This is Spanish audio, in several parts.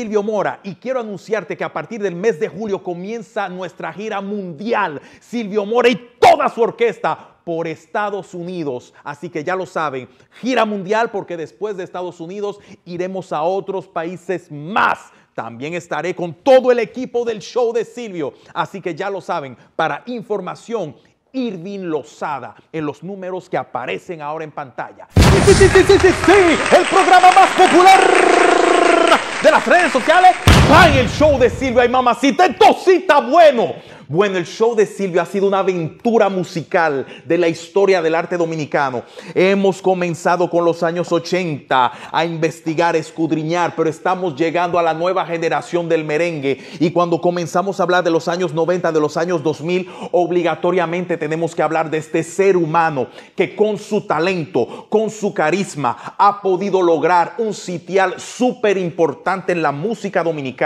Silvio Mora y quiero anunciarte que a partir del mes de julio comienza nuestra gira mundial. Silvio Mora y toda su orquesta por Estados Unidos. Así que ya lo saben, gira mundial porque después de Estados Unidos iremos a otros países más. También estaré con todo el equipo del show de Silvio. Así que ya lo saben, para información, Irving Lozada en los números que aparecen ahora en pantalla. Sí, sí, sí, sí, sí, sí, el programa más popular de las redes sociales Ay, el show de Silvio! ¡Ay, mamacita, esto bueno. Bueno, el show de Silvio ha sido una aventura musical de la historia del arte dominicano. Hemos comenzado con los años 80 a investigar, escudriñar, pero estamos llegando a la nueva generación del merengue. Y cuando comenzamos a hablar de los años 90, de los años 2000, obligatoriamente tenemos que hablar de este ser humano que con su talento, con su carisma, ha podido lograr un sitial súper importante en la música dominicana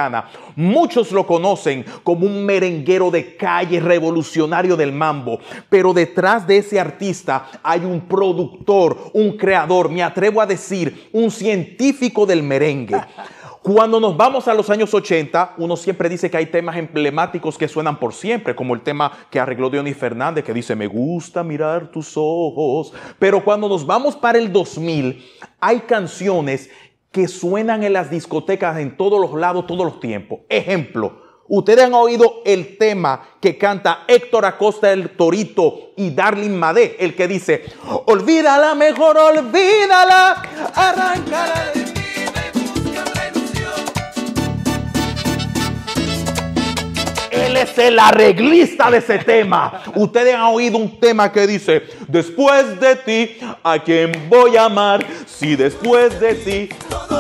Muchos lo conocen como un merenguero de calle revolucionario del mambo, pero detrás de ese artista hay un productor, un creador, me atrevo a decir, un científico del merengue. Cuando nos vamos a los años 80, uno siempre dice que hay temas emblemáticos que suenan por siempre, como el tema que arregló Dionis Fernández, que dice, me gusta mirar tus ojos. Pero cuando nos vamos para el 2000, hay canciones que suenan en las discotecas en todos los lados, todos los tiempos. Ejemplo, ustedes han oído el tema que canta Héctor Acosta el Torito y Darling Madé, el que dice, olvídala, mejor olvídala, arráncala. Él es el arreglista de ese tema. Ustedes han oído un tema que dice, después de ti, ¿a quién voy a amar? Si después de ti... Si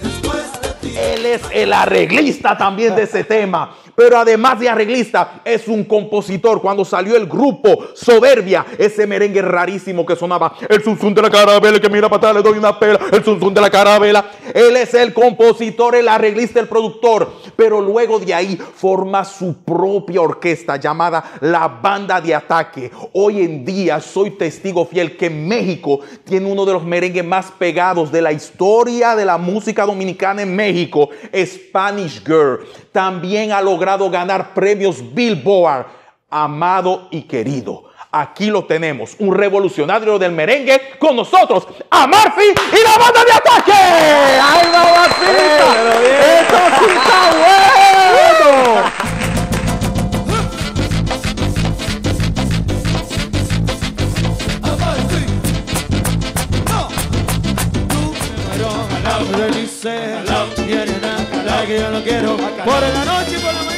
después de ti... Él es el arreglista también de ese tema pero además de arreglista, es un compositor. Cuando salió el grupo Soberbia, ese merengue rarísimo que sonaba, el zunzun de la carabela que mira para atrás, le doy una pela, el zunzun de la carabela. Él es el compositor, el arreglista, el productor, pero luego de ahí forma su propia orquesta llamada la Banda de Ataque. Hoy en día soy testigo fiel que México tiene uno de los merengues más pegados de la historia de la música dominicana en México, Spanish Girl. También ha logrado ganar premios Billboard, amado y querido. Aquí lo tenemos, un revolucionario del merengue con nosotros, a Murphy y la banda de ataque. ¡Ay, no, ¡Esto sí está bueno! que yo no quiero. Por la noche y por la mañana.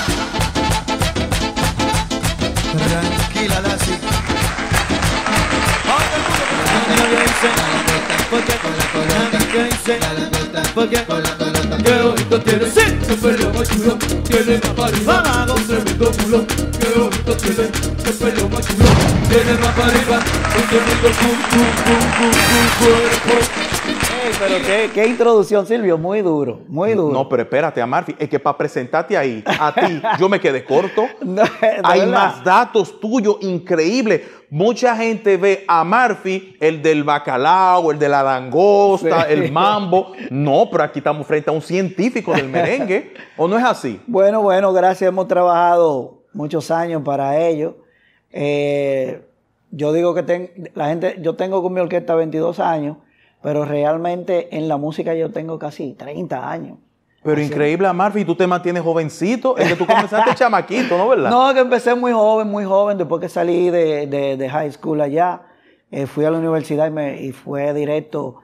porque con la que porque la qué bonito tiene, sí, pelo más chulo, tiene más arriba, un culo, qué bonito tiene, pelo más chulo, tiene más arriba, un tremendo culo, culo, pero qué, introducción, Silvio. Muy duro, muy duro. No, pero espérate, a Amarfi. Es que para presentarte ahí, a ti, yo me quedé corto. Hay más datos tuyos increíbles. Mucha gente ve a Marfi, el del bacalao, el de la langosta, el mambo. No, pero aquí estamos frente a un científico del merengue. ¿O no es así? Bueno, bueno, gracias. Hemos trabajado muchos años para ello. Eh, yo digo que la gente, yo tengo con mi orquesta 22 años pero realmente en la música yo tengo casi 30 años. Pero increíble, Marvin, y tú te mantienes jovencito. Es que tú comenzaste chamaquito, ¿no, verdad? No, que empecé muy joven, muy joven. Después que salí de, de, high school allá, eh, fui a la universidad y, me, y fue directo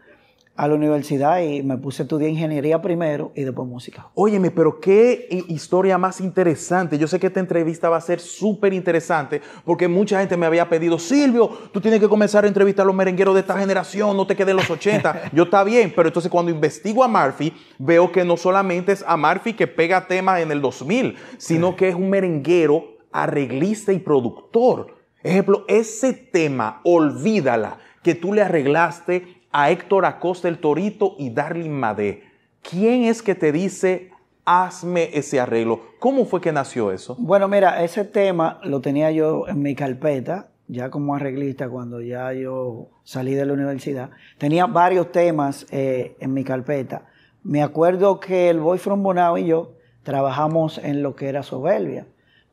a la universidad y me puse a estudiar ingeniería primero y después música. Óyeme, pero qué historia más interesante. Yo sé que esta entrevista va a ser súper interesante porque mucha gente me había pedido, Silvio, tú tienes que comenzar a entrevistar a los merengueros de esta generación, no te quedes en los 80. Yo está bien, pero entonces cuando investigo a Murphy, veo que no solamente es a Murphy que pega temas en el 2000, sino que es un merenguero, arreglista y productor. Ejemplo, ese tema, olvídala, que tú le arreglaste a Héctor Acosta el Torito y Darling Madé. ¿Quién es que te dice hazme ese arreglo? ¿Cómo fue que nació eso? Bueno, mira, ese tema lo tenía yo en mi carpeta, ya como arreglista, cuando ya yo salí de la universidad. Tenía varios temas eh, en mi carpeta. Me acuerdo que el Boy From Bonao y yo trabajamos en lo que era Soberbia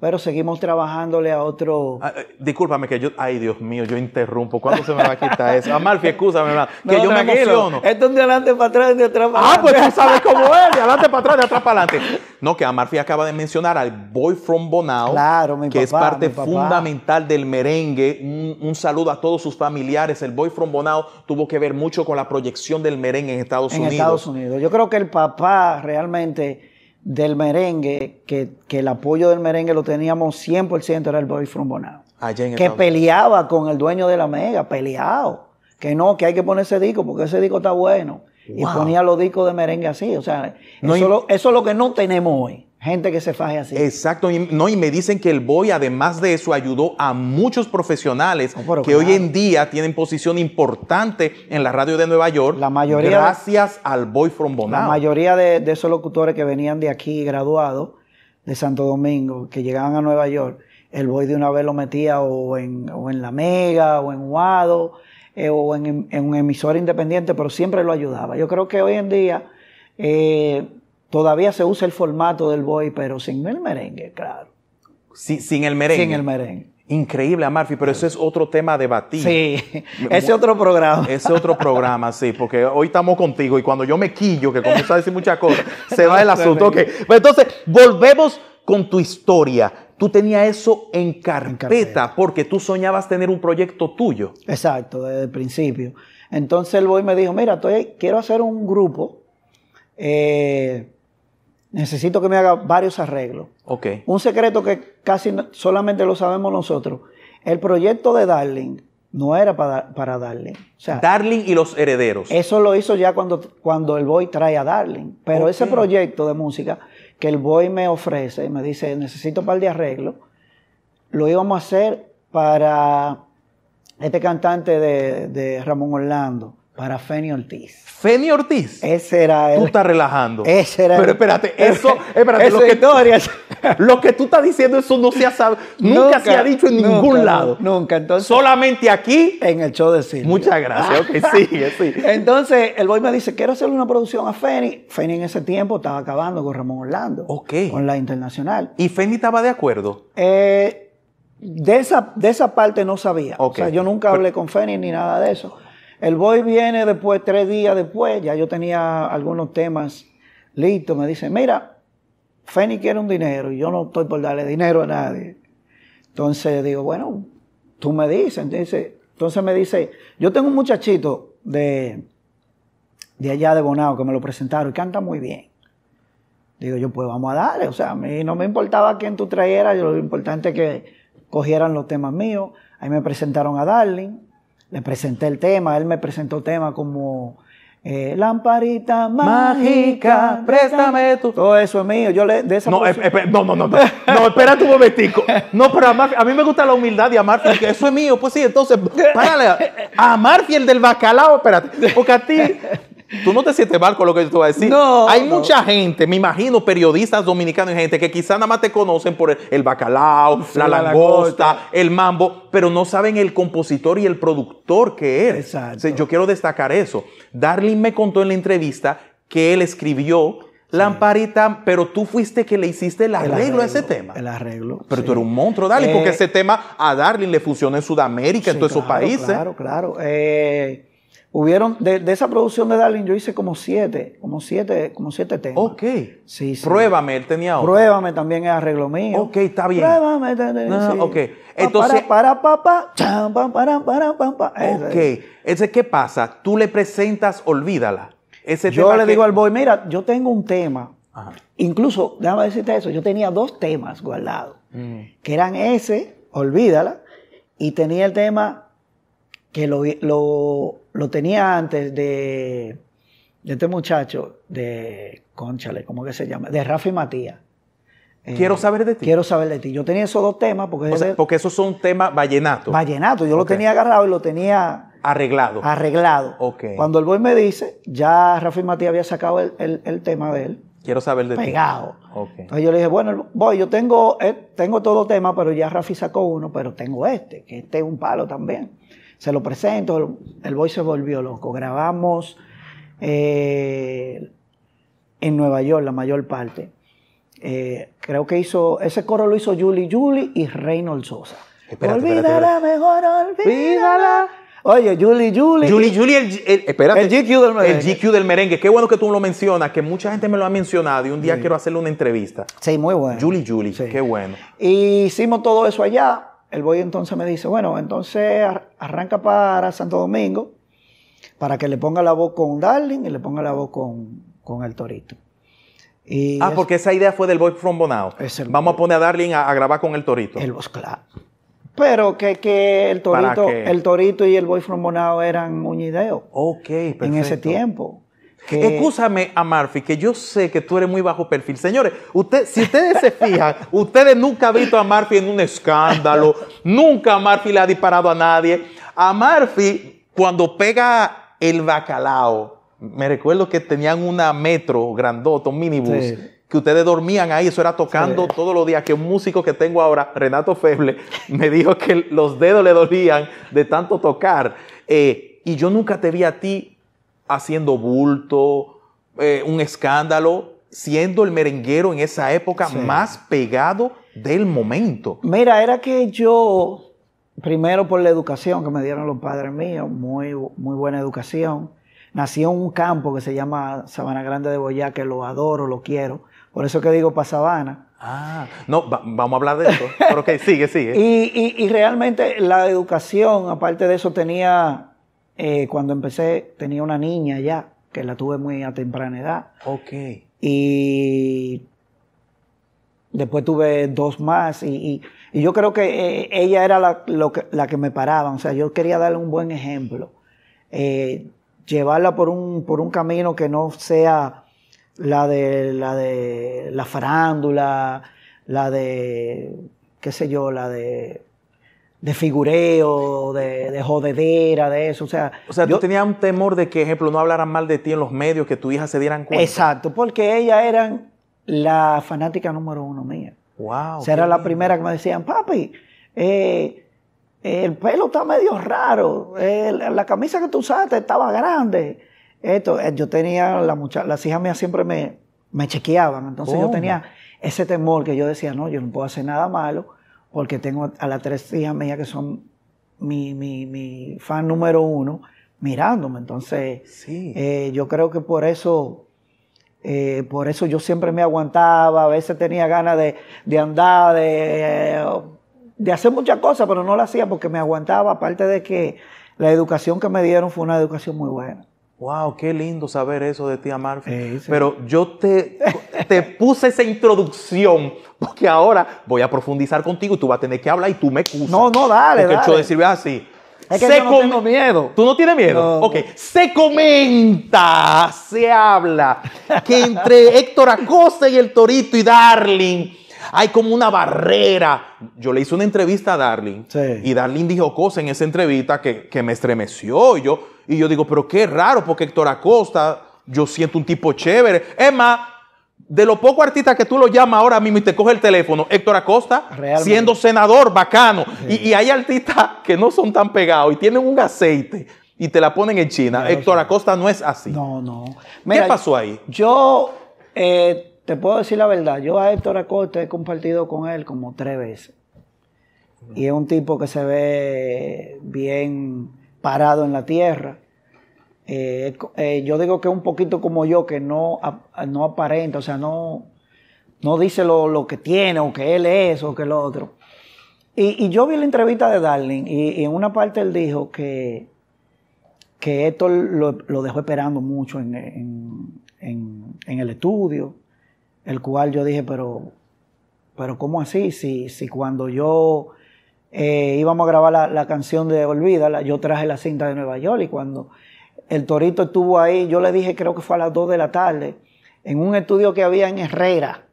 pero seguimos trabajándole a otro. Ah, eh, discúlpame que yo, ay Dios mío, yo interrumpo. ¿Cuándo se me va a quitar eso? Amalfi, escúchame, que yo me emociono. Esto es de adelante para atrás, de atrás para adelante. Ah, pues tú sabes cómo es, de adelante para atrás, de atrás para adelante. No, que Amalfi acaba de mencionar al Boy from Bonao, claro, mi que es parte fundamental del merengue. Un, saludo a todos sus familiares. El Boy from Bonao tuvo que ver mucho con la proyección del merengue en Estados Unidos. En Estados Unidos. Yo creo que el papá realmente del merengue, que, el apoyo del merengue lo teníamos 100% era el Boy From Que peleaba con el dueño de la mega, peleado. Que no, que hay que poner ese disco porque ese disco está bueno. Y ponía los discos de merengue así. O sea, eso, es lo que no tenemos hoy. Gente que se faje así. Exacto, y, no, y me dicen que el Boy, además de eso, ayudó a muchos profesionales que hoy en día tienen posición importante en la radio de Nueva York. La mayoría. Gracias al Boy from Bonao. La mayoría de, esos locutores que venían de aquí graduados, de Santo Domingo, que llegaban a Nueva York, el Boy de una vez lo metía o en, La Mega, o en Guado, eh, o en, un emisor independiente, pero siempre lo ayudaba. Yo creo que hoy en día. Eh, Todavía se usa el formato del boy, pero sin el merengue, claro. Sí, sin el merengue. Sin el merengue. Increíble, Amarfi, pero ese es otro tema de debatir. Sí, ese otro programa. Ese otro programa, sí, porque hoy estamos contigo y cuando yo me quillo, que comienzo a decir muchas cosas, se va el asunto. que pues entonces, volvemos con tu historia. Tú tenías eso en carpeta, porque tú soñabas tener un proyecto tuyo. Exacto, desde el principio. Entonces el boy me dijo, mira, quiero hacer un grupo eh, necesito que me haga varios arreglos. Un secreto que casi solamente lo sabemos nosotros. El proyecto de Darling no era para, para Darling. Darling y los herederos. Eso lo hizo ya cuando, cuando el Boy trae a Darling. Pero ese proyecto de música que el Boy me ofrece, me dice, necesito un par de arreglos, lo íbamos a hacer para este cantante de, de Ramón Orlando para Feni Ortiz. ¿Feni Ortiz? Ese era él. Tú estás relajando. Ese era Pero espérate, eso, espérate, lo que, lo que, tú estás diciendo, eso no se ha sabido, nunca, se ha dicho en ningún lado. Nunca, entonces. Solamente aquí. En el show de cine. Muchas gracias, ok, sí, sí. Entonces, el boy me dice, quiero hacerle una producción a Feni. Feni en ese tiempo estaba acabando con Ramón Orlando. Ok. Con la Internacional. ¿Y Feni estaba de acuerdo? Eh, de esa, de esa parte no sabía. Okay. O sea, yo nunca hablé con Feni ni nada de eso. El boy viene después, tres días después, ya yo tenía algunos temas listos. Me dice, mira, Feni quiere un dinero y yo no estoy por darle dinero a nadie. Entonces digo, bueno, tú me dices. Entonces, entonces me dice, yo tengo un muchachito de, de allá de Bonao que me lo presentaron y canta muy bien. Digo yo, pues vamos a darle. O sea, a mí no me importaba quién tú trajeras, lo importante es que cogieran los temas míos. Ahí me presentaron a Darling le presenté el tema, él me presentó tema como eh, lamparita mágica, préstame tu. Todo eso es mío. Yo le, no, no, no, no, no, espérate un momentico. No, pero a mí me gusta la humildad y amar que Eso es mío. Pues sí, entonces, párale. Amar fiel del bacalao, espérate. Porque a ti, tú no te sientes mal con lo que yo te voy a decir. No, Hay mucha gente, me imagino, periodistas dominicanos y gente que quizá nada más te conocen por el, bacalao, la, langosta, el mambo, pero no saben el compositor y el productor que es. Exacto. yo quiero destacar eso. Darling me contó en la entrevista que él escribió Lamparita, pero tú fuiste que le hiciste el arreglo, a ese tema. El arreglo. Pero tú eres un monstruo, Darling, eh, porque ese tema a Darling le funciona en Sudamérica, en todos esos países. Claro, claro. Eh, Hubieron, de, esa producción de Darling, yo hice como siete, como siete, como siete temas. Ok. Sí, sí. Pruébame, él tenía otro. Pruébame también es arreglo mío. Ok, está bien. Pruébame también. No, Ok. Entonces. Para, papá. para, para, Ok. Ese, ¿qué pasa? Tú le presentas, olvídala. Ese yo le digo al boy, mira, yo tengo un tema. Incluso, déjame decirte eso, yo tenía dos temas guardados, mm. que eran ese, olvídala, y tenía el tema que lo, lo lo tenía antes de, de este muchacho, de, cónchale ¿cómo que se llama? De Rafi Matías. Eh, quiero saber de ti. Quiero saber de ti. Yo tenía esos dos temas porque... porque esos son temas vallenatos. Vallenato. Yo lo tenía agarrado y lo tenía... Arreglado. Arreglado. Ok. Cuando el boy me dice, ya Rafi Matías había sacado el, tema de él. Quiero saber de pegado. ti. pegado Entonces yo le dije, bueno, voy, yo tengo, eh, tengo todo tema, pero ya Rafi sacó uno, pero tengo este, que este es un palo también se lo presento, el boy se volvió loco. Grabamos eh, en Nueva York la mayor parte. Eh, creo que hizo, ese coro lo hizo Julie Julie y Reynold Sosa. olvídala, mejor olvídala. Oye, Julie Julie. Julie Julie, el, el, GQ del merengue. El GQ del merengue. Qué bueno que tú lo mencionas, que mucha gente me lo ha mencionado y un día quiero hacerle una entrevista. Sí, muy bueno. Julie Julie, qué bueno. Y hicimos todo eso allá el boy entonces me dice, bueno, entonces arranca para Santo Domingo para que le ponga la voz con Darling y le ponga la voz con, el Torito. ah, porque esa idea fue del Boy From Bonao. Vamos a poner a Darling a, grabar con el Torito. El claro. Pero que, el Torito, el Torito y el Boy From Bonao eran un ideo. Ok, perfecto. En ese tiempo a Murphy que yo sé que tú eres muy bajo perfil. Señores, usted, si ustedes se fijan, ustedes nunca han visto a Murphy en un escándalo. nunca a Murphy le ha disparado a nadie. a Murphy cuando pega el bacalao, me recuerdo que tenían una metro grandoto, un minibus. que ustedes dormían ahí, eso era tocando todos los días, que un músico que tengo ahora, Renato Feble, me dijo que los dedos le dolían de tanto tocar. Eh, y yo nunca te vi a ti haciendo bulto, eh, un escándalo, siendo el merenguero en esa época más pegado del momento. Mira, era que yo, primero por la educación que me dieron los padres míos, muy, muy buena educación, nací en un campo que se llama Sabana Grande de Boyá, que lo adoro, lo quiero, por eso que digo para Sabana. Ah, no, vamos a hablar de eso. Pero ok, sigue, sigue. y realmente la educación, aparte de eso, tenía eh, cuando empecé tenía una niña ya, que la tuve muy a temprana edad. Ok. Y después tuve dos más y, yo creo que eh, ella era la, que, me paraba, o sea, yo quería darle un buen ejemplo. Eh, llevarla por un, por un camino que no sea la de la de la farándula, la de qué sé yo, la de de figureo, de, de, jodedera, de eso. O sea, o sea yo, tenía un temor de que, ejemplo, no hablaran mal de ti en los medios, que tu hija se dieran cuenta. Exacto, porque ella era la fanática número uno mía. Wow. O sea, era la primera que me decían, papi, eh, eh, el pelo está medio raro, eh, la camisa que tú usaste estaba grande. Esto, yo tenía, la mucha, las hijas mías siempre me, me chequeaban, entonces yo tenía ese temor que yo decía, no, yo no puedo hacer nada malo porque tengo a las tres hijas mías que son mi, mi, mi fan número uno mirándome. Entonces, sí. Eh, yo creo que por eso, eh, por eso yo siempre me aguantaba, a veces tenía ganas de, andar, de, de hacer muchas cosas, pero no lo hacía porque me aguantaba, aparte de que la educación que me dieron fue una educación muy buena. Wow, qué lindo saber eso de ti, Amar. Eh, Pero yo te, te puse esa introducción porque ahora voy a profundizar contigo y tú vas a tener que hablar y tú me excusas. No, no, dale. Porque dale. el de así. Es que no tengo miedo. ¿Tú no tienes miedo? No. Ok. Se comenta, se habla que entre Héctor Acosta y el Torito y Darling hay como una barrera. Yo le hice una entrevista a Darling y Darling dijo cosas en esa entrevista que, me estremeció. Y yo, y yo digo, pero qué raro, porque Héctor Acosta, yo siento un tipo chévere. Es más, de los pocos artistas que tú lo llamas ahora mismo y te coge el teléfono, Héctor Acosta, siendo senador, bacano. Y, hay artistas que no son tan pegados y tienen un aceite y te la ponen en China. Héctor Acosta no es así. No, no. ¿Qué pasó ahí? Yo eh, te puedo decir la verdad, yo a Héctor Acosta he compartido con él como tres veces. Y es un tipo que se ve bien parado en la tierra. Eh, eh, yo digo que es un poquito como yo, que no, no aparenta, o sea, no, no dice lo, que tiene o que él es o que el otro. Y, yo vi la entrevista de Darling y, en una parte él dijo que, que Héctor lo, dejó esperando mucho en el estudio el cual yo dije, pero, pero ¿cómo así? Si, si cuando yo eh, íbamos a grabar la, canción de Olvídala, yo traje la cinta de Nueva York y cuando el Torito estuvo ahí, yo le dije, creo que fue a las 2 de la tarde, en un estudio que había en Herrera,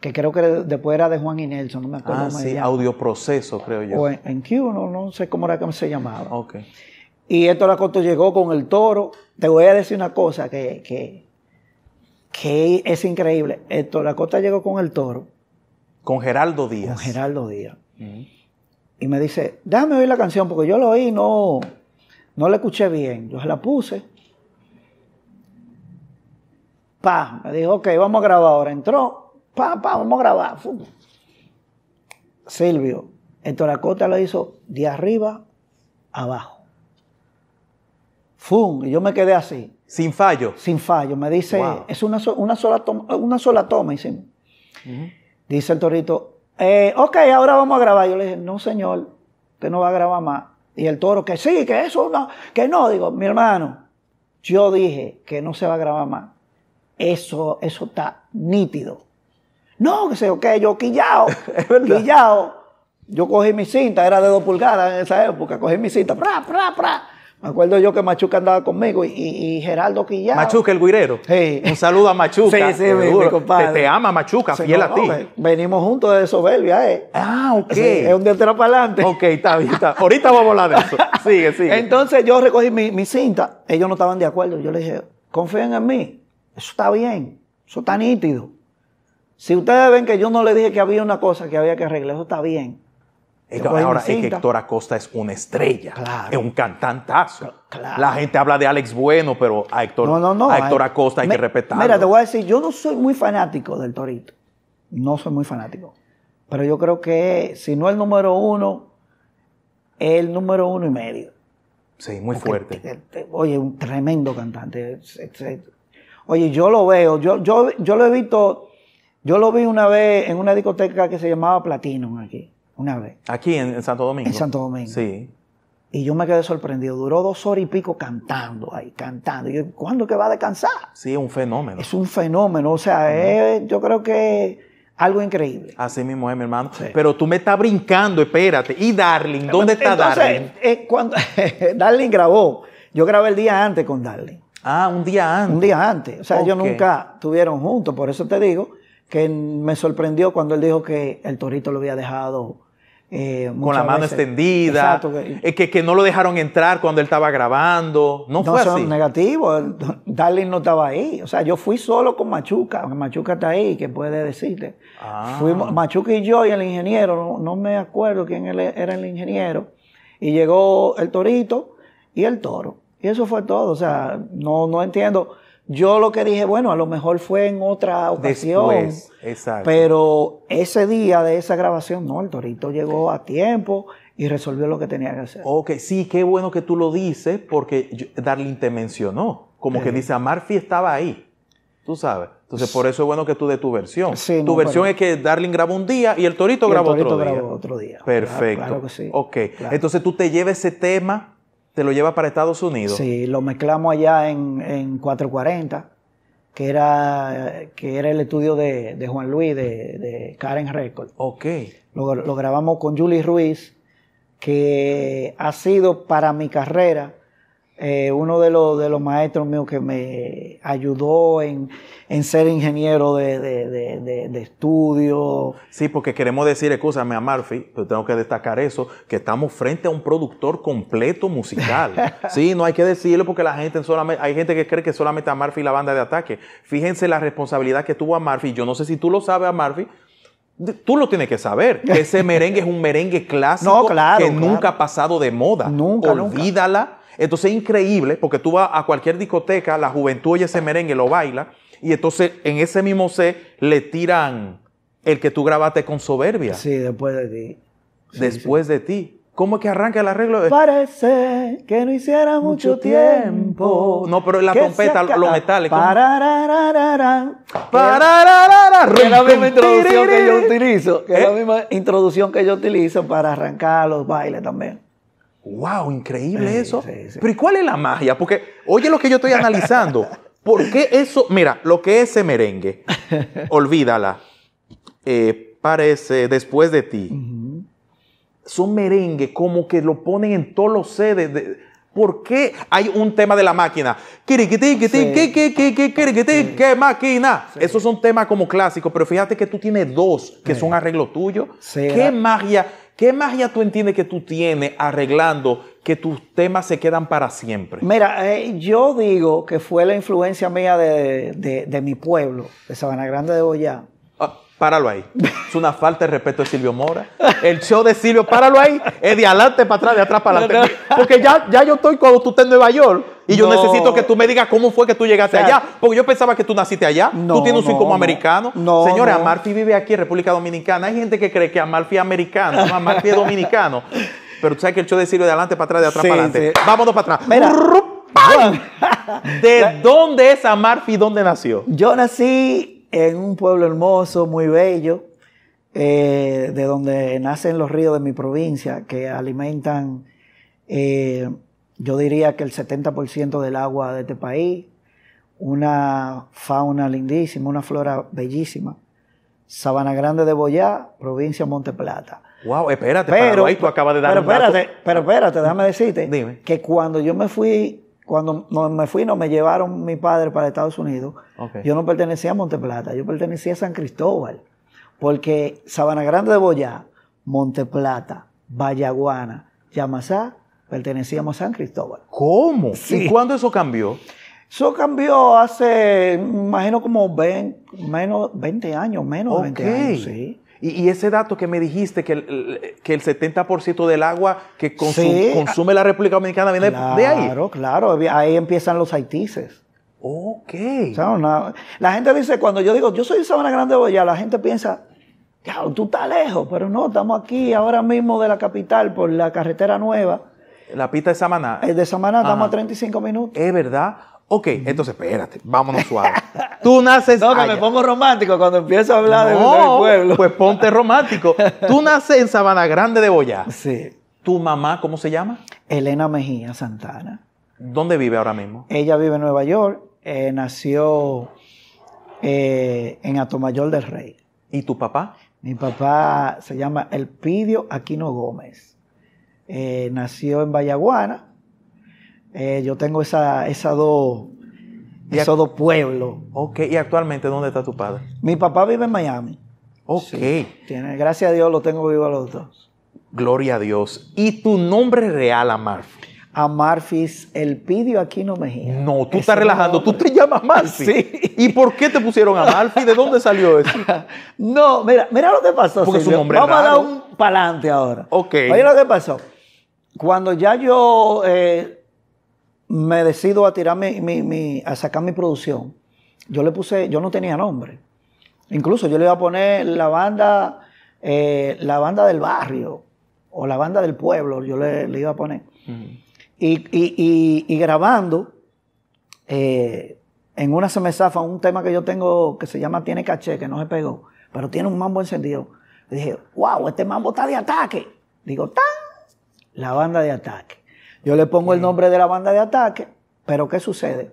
que creo que después era de Juan y Nelson, no me acuerdo. Ah, sí, Audioproceso, creo yo. O en, Q, no, sé cómo era que se llamaba. Ok. Y esto la llegó con el toro. Te voy a decir una cosa que, que, que es increíble. El Lacota llegó con el toro. Con Geraldo Díaz. Con Geraldo Díaz. Y me dice, déjame oír la canción, porque yo la oí y no, no la escuché bien. Yo la puse. Pa, me dijo, ok, vamos a grabar ahora. Entró, pa, pa, vamos a grabar. Silvio, la Toracota lo hizo de arriba abajo. ¡Fum! Y yo me quedé así. Sin fallo. Sin fallo. Me dice, es una, sola toma, una sola toma, Dice el torito, eh, ok, ahora vamos a grabar. Yo le dije, no, señor, usted no va a grabar más. Y el toro, que sí, que eso, no, que no. Digo, mi hermano, yo dije que no se va a grabar más. Eso, eso está nítido. No, que se ok, yo quillao, quillao. Yo cogí mi cinta, era de dos pulgadas en esa época, cogí mi cinta, pra, pra, pra me acuerdo yo que Machuca andaba conmigo y, Gerardo Geraldo Machuca el guirero. Sí. Un saludo a Machuca. sí, sí, mi, compadre. Te, ama Machuca, fiel a ti. venimos juntos de Soberbia, eh. Ah, ok. es un diantero para adelante. Ok, está bien, Ahorita vamos a hablar de eso. Sigue, sigue. Entonces yo recogí mi, mi cinta. Ellos no estaban de acuerdo. Yo le dije, confíen en mí. Eso está bien. Eso está nítido. Si ustedes ven que yo no les dije que había una cosa que había que arreglar, eso está bien ahora es que Héctor Acosta es una estrella, es un cantantazo. La gente habla de Alex Bueno, pero a Héctor, Acosta hay que respetarlo. Mira, te voy a decir, yo no soy muy fanático del Torito. No soy muy fanático. Pero yo creo que si no el número uno, es el número uno y medio. Sí, muy fuerte. oye, un tremendo cantante. Oye, yo lo veo, yo, yo, yo lo he visto, yo lo vi una vez en una discoteca que se llamaba Platino aquí una vez. Aquí en, Santo Domingo. En Santo Domingo. Sí. Y yo me quedé sorprendido. Duró dos horas y pico cantando ahí, cantando. Y yo, ¿cuándo que va a descansar? Sí, es un fenómeno. Es un fenómeno. O sea, yo creo que algo increíble. Así mismo es, mi hermano. Pero tú me estás brincando, espérate. ¿Y Darling? ¿Dónde está Darling? cuando Darling grabó, yo grabé el día antes con Darling. Ah, un día antes. Un día antes. O sea, ellos nunca estuvieron juntos. Por eso te digo que me sorprendió cuando él dijo que el torito lo había dejado eh, con la mano extendida, eh, que, no lo dejaron entrar cuando él estaba grabando. No, no fue son Negativo, Darling no estaba ahí. O sea, yo fui solo con Machuca, Machuca está ahí, que puede decirte. Ah. Machuca y yo y el ingeniero, no, me acuerdo quién e, era el ingeniero. Y llegó el torito y el toro. Y eso fue todo. O sea, no, no entiendo. Yo lo que dije, bueno, a lo mejor fue en otra ocasión. Pero ese día de esa grabación, no, el Torito llegó a tiempo y resolvió lo que tenía que hacer. Ok, sí, qué bueno que tú lo dices, porque Darling te mencionó. Como que dice, a Marfi estaba ahí. Tú sabes. Entonces, por eso es bueno que tú de tu versión. Sí, tu versión es que Darling grabó un día y el Torito, grabó, otro otro, día. Perfecto. Claro, que sí. Ok. Entonces, tú te llevas ese tema te lo lleva para Estados Unidos. Sí, lo mezclamos allá en, en 440, que era, que era el estudio de, de Juan Luis, de, Karen Record. Ok. lo grabamos con Julie Ruiz, que ha sido para mi carrera eh, uno de los, de los maestros míos que me ayudó en, ser ingeniero de, estudio. Sí, porque queremos decir, escúchame a Murphy, pero tengo que destacar eso, que estamos frente a un productor completo musical. sí, no hay que decirlo porque la gente solamente, hay gente que cree que solamente a Murphy la banda de ataque. Fíjense la responsabilidad que tuvo a Murphy. Yo no sé si tú lo sabes a Murphy, Tú lo tienes que saber, que ese merengue es un merengue clásico que nunca ha pasado de moda. Nunca, Olvídala. Entonces es increíble porque tú vas a cualquier discoteca, la juventud oye ese merengue, lo baila, y entonces en ese mismo C le tiran el que tú grabaste con soberbia. Sí, después de ti. después de ti. ¿Cómo es que arranca el arreglo? Parece que no hiciera mucho, tiempo. No, pero la trompeta, los metales. es la misma introducción que yo utilizo. Que es la ¿Eh? misma introducción que yo utilizo para arrancar los bailes también. ¡Wow! Increíble eso. Pero ¿y cuál es la magia? Porque, oye lo que yo estoy analizando. ¿Por qué eso? Mira, lo que es ese merengue, olvídala. Eh, parece después de ti. Son merengue como que lo ponen en todos los sedes. De, ¿Por qué hay un tema de la máquina? ¿Qué máquina? Esos son temas como clásicos, pero fíjate que tú tienes dos que son arreglo tuyo. ¿Qué magia? ¿Qué magia tú entiendes que tú tienes arreglando que tus temas se quedan para siempre? Mira, eh, yo digo que fue la influencia mía de, mi pueblo, de Sabana Grande de Boyá. Ah, páralo ahí. Es una falta de respeto de Silvio Mora. El show de Silvio, páralo ahí. Es de adelante para atrás, de atrás para adelante. Porque ya, ya yo estoy cuando tú estés en Nueva York. Y yo necesito que tú me digas cómo fue que tú llegaste allá. Porque yo pensaba que tú naciste allá. No, tú tienes un no, como americano. No, Señores, Amalfi vive aquí en República Dominicana. Hay gente que cree que Amalfi es americano. Amalfi es dominicano. Pero tú sabes que el show de de adelante para atrás, de atrás para adelante. Sí. Vámonos para atrás. ¿De dónde es Amalfi? ¿Dónde nació? Yo nací en un pueblo hermoso, muy bello, eh, de donde nacen los ríos de mi provincia, que alimentan eh, yo diría que el 70% del agua de este país, una fauna lindísima, una flora bellísima. Sabana Grande de Boyá, provincia de Monte Plata. Wow, espérate, pero ahí tú acabas de dar pero un pero espérate, déjame decirte que cuando yo me fui, cuando no me fui, no me llevaron mi padre para Estados Unidos. Yo no pertenecía a Monte Plata, yo pertenecía a San Cristóbal, porque Sabana Grande de Boyá, Monte Plata, Vallaguana, Yamasá Pertenecíamos a San Cristóbal. ¿Cómo? ¿Y cuándo eso cambió? Eso cambió hace, imagino, como 20, menos, 20 años, menos de 20 años. Y, ese dato que me dijiste, que el, que el 70% del agua que consume la República Dominicana viene de ahí. Claro, claro, ahí empiezan los haitices. Ok. la gente dice, cuando yo digo, yo soy de Sabana Grande de la gente piensa, tú estás lejos, pero no, estamos aquí ahora mismo de la capital por la carretera nueva la pista de Samaná. Es eh, de Samaná, estamos a 35 minutos. Es verdad. Ok, entonces espérate, vámonos suave. Tú naces. No, que me pongo romántico cuando empiezo a hablar de del pueblo. Pues ponte romántico. Tú naces en Sabana Grande de Boyá. Sí. ¿Tu mamá cómo se llama? Elena Mejía Santana. ¿Dónde vive ahora mismo? Ella vive en Nueva York. Eh, nació eh, en Atomayor del Rey. ¿Y tu papá? Mi papá se llama Elpidio Aquino Gómez. Eh, nació en Bayaguana eh, yo tengo esa, esa dos, esos dos pueblos. Ok, ¿y actualmente dónde está tu padre? Mi papá vive en Miami. Ok. gracias a Dios lo tengo vivo a los dos. Gloria a Dios. ¿Y tu nombre real, Amarfi? Amarfis el pidio aquí No, tú estás relajando, tú te llamas Amarfi. Sí. ¿Y por qué te pusieron Amarfi? ¿De dónde salió eso? no, mira, mira lo que pasó. Porque su nombre Vamos a dar un palante ahora. Ok. Oye lo que pasó cuando ya yo eh, me decido a tirar mi, a sacar mi producción, yo le puse, yo no tenía nombre. Incluso yo le iba a poner la banda, eh, la banda del barrio o la banda del pueblo, yo le, iba a poner. y, grabando, eh, en una se un tema que yo tengo que se llama Tiene caché, que no se pegó, pero tiene un mambo encendido. Le dije, wow, este mambo está de ataque. Digo, ¡tá! la banda de ataque. Yo le pongo el nombre de la banda de ataque, pero ¿qué sucede?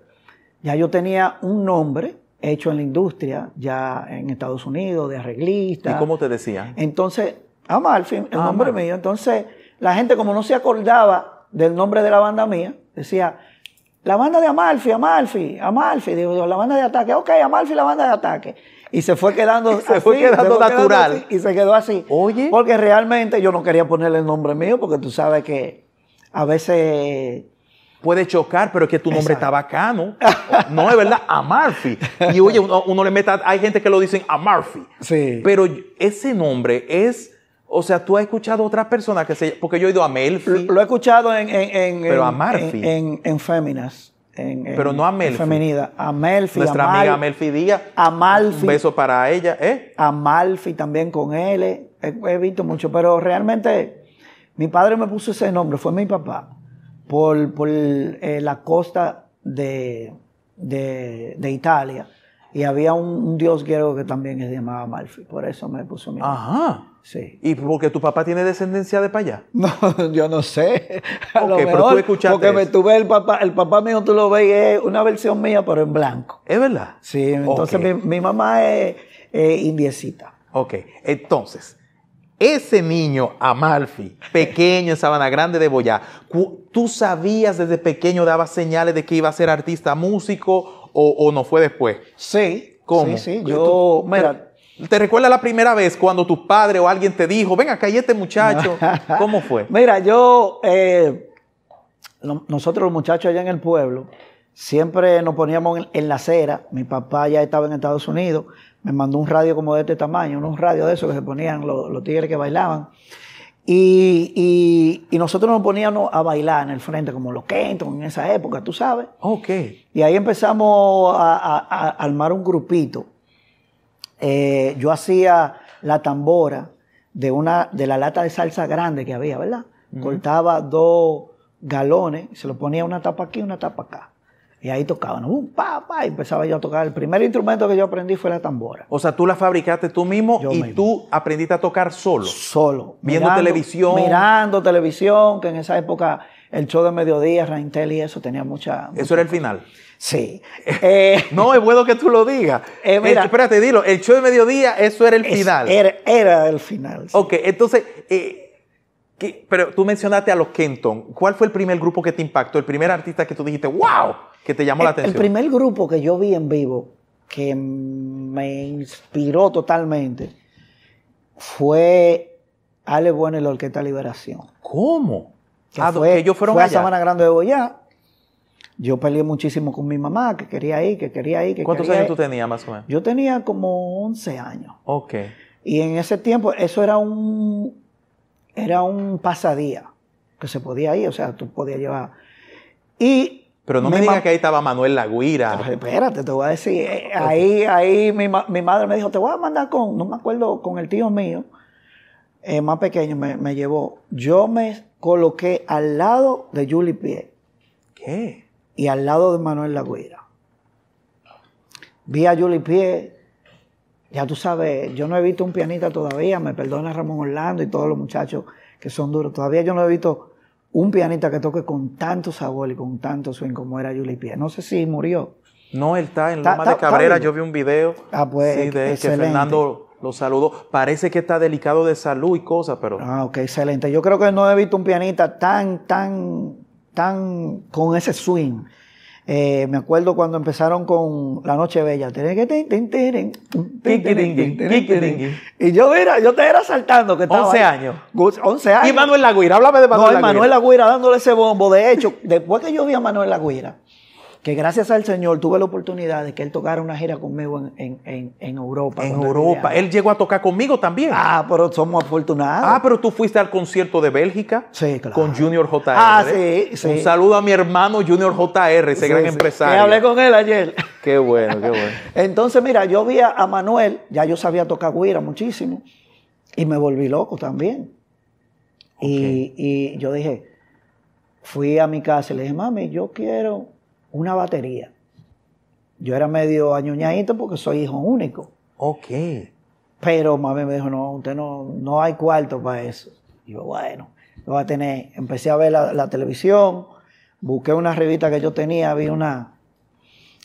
Ya yo tenía un nombre hecho en la industria, ya en Estados Unidos, de arreglista. ¿Y cómo te decía? Entonces, Amalfi, el ah, nombre mío. Entonces, la gente como no se acordaba del nombre de la banda mía, decía, la banda de Amalfi, Amalfi, Amalfi. Digo, la banda de ataque, ok, Amalfi, la banda de ataque. Y se fue quedando se fue quedando natural. y se quedó así. Oye. Porque realmente yo no quería ponerle el nombre mío, porque tú sabes que a veces puede chocar, pero es que tu nombre está bacano. Oh, no, es verdad, Amarfi. Y oye, uno, le meta, hay gente que lo dicen Amarfi. Sí. Pero ese nombre es, o sea, tú has escuchado a otras personas que se, porque yo he ido a Melfi. Lo, he escuchado en, en, en en, pero no a Melfi. Femenida. A Nuestra amiga Melfi Díaz. A Un beso para ella, ¿eh? A también con él. He, visto mucho, pero realmente mi padre me puso ese nombre, fue mi papá, por, eh, la costa de, de, de Italia. Y había un, dios griego que también se llamaba Amalfi. por eso me puso mi nombre. Ajá. Sí. ¿Y porque tu papá tiene descendencia de para allá? No, yo no sé. A lo mejor, tú Porque tuve el papá, el papá mío, tú lo ves, es una versión mía, pero en blanco. ¿Es verdad? Sí, entonces mi, mamá es, es indiecita. Ok, entonces, ese niño Amalfi, pequeño en Sabana Grande de Boyá, ¿tú sabías desde pequeño, daba señales de que iba a ser artista, músico o, no fue después? Sí. ¿Cómo? Sí, sí. Yo, mira. ¿Te recuerdas la primera vez cuando tu padre o alguien te dijo, venga, acá este muchacho? ¿Cómo fue? mira, yo, eh, nosotros los muchachos allá en el pueblo, siempre nos poníamos en, la acera. Mi papá ya estaba en Estados Unidos, me mandó un radio como de este tamaño, un radio de esos que se ponían los, los tigres que bailaban. Y, y, nosotros nos poníamos a bailar en el frente, como los Kenton en esa época, tú sabes. Ok. Y ahí empezamos a, a, armar un grupito. Eh, yo hacía la tambora de, una, de la lata de salsa grande que había, ¿verdad? Cortaba dos galones, se lo ponía una tapa aquí y una tapa acá. Y ahí tocaban, un uh, y empezaba yo a tocar. El primer instrumento que yo aprendí fue la tambora. O sea, tú la fabricaste tú mismo y tú aprendiste a tocar solo. Solo. Viendo televisión. Mirando televisión, que en esa época el show de mediodía, Raintel y eso tenía mucha. ¿Eso era el final? Sí. Eh, no, es bueno que tú lo digas. Eh, eh, espérate, dilo. El show de mediodía, eso era el final. Era, era, el final. Ok, entonces. Eh, pero tú mencionaste a los Kenton. ¿Cuál fue el primer grupo que te impactó? El primer artista que tú dijiste, ¡Wow! que te llamó la atención? El primer grupo que yo vi en vivo, que me inspiró totalmente, fue Ale Bueno y la Orquesta Liberación. ¿Cómo? Que ah, fue, ellos fueron fue a Semana Grande de Boyá. Yo peleé muchísimo con mi mamá, que quería ir, que quería ir, que ¿Cuántos años tú tenías más o menos? Yo tenía como 11 años. Ok. Y en ese tiempo eso era un, era un pasadía que se podía ir, o sea, tú podías llevar. Y pero no me digas que ahí estaba Manuel Laguira. espérate, te voy a decir. Eh, ahí, ahí mi, madre me dijo, te voy a mandar con, no me acuerdo, con el tío mío, eh, más pequeño, me, llevó. Yo me coloqué al lado de Julie Pierre ¿Qué? Y al lado de Manuel Laguira. Vi a Julie Pierre ya tú sabes, yo no he visto un pianista todavía, me perdona Ramón Orlando y todos los muchachos que son duros. Todavía yo no he visto un pianista que toque con tanto sabor y con tanto swing como era Julie Pierre. No sé si murió. No, él está en Loma de Cabrera. Yo vi un video ah, pues, de que Fernando lo saludó. Parece que está delicado de salud y cosas, pero. Ah, ok, excelente. Yo creo que no he visto un pianista tan, tan, tan con ese swing eh, me acuerdo cuando empezaron con La Noche Bella. Y yo, mira, yo te era saltando. Que 11 años. 11 años. Y Manuel Laguira, háblame de Manuel no, Laguira. Manuel Laguira dándole ese bombo. De hecho, después que yo vi a Manuel Laguira, que gracias al Señor tuve la oportunidad de que él tocara una gira conmigo en, Europa. En Europa. Él llegó a tocar conmigo también. Ah, pero somos afortunados. Ah, pero tú fuiste al concierto de Bélgica. Sí, claro. Con Junior JR. Ah, ¿eh? sí, Un saludo a mi hermano Junior JR, ese gran empresario. Me hablé con él ayer. Qué bueno, qué bueno. Entonces, mira, yo vi a Manuel, ya yo sabía tocar guira muchísimo, y me volví loco también. Y, y yo dije, fui a mi casa y le dije, mami, yo quiero una batería. Yo era medio añuñadito porque soy hijo único. Ok. Pero mami me dijo, no, usted no, no hay cuarto para eso. yo, bueno, lo va a tener. Empecé a ver la, televisión, busqué una revista que yo tenía, vi una,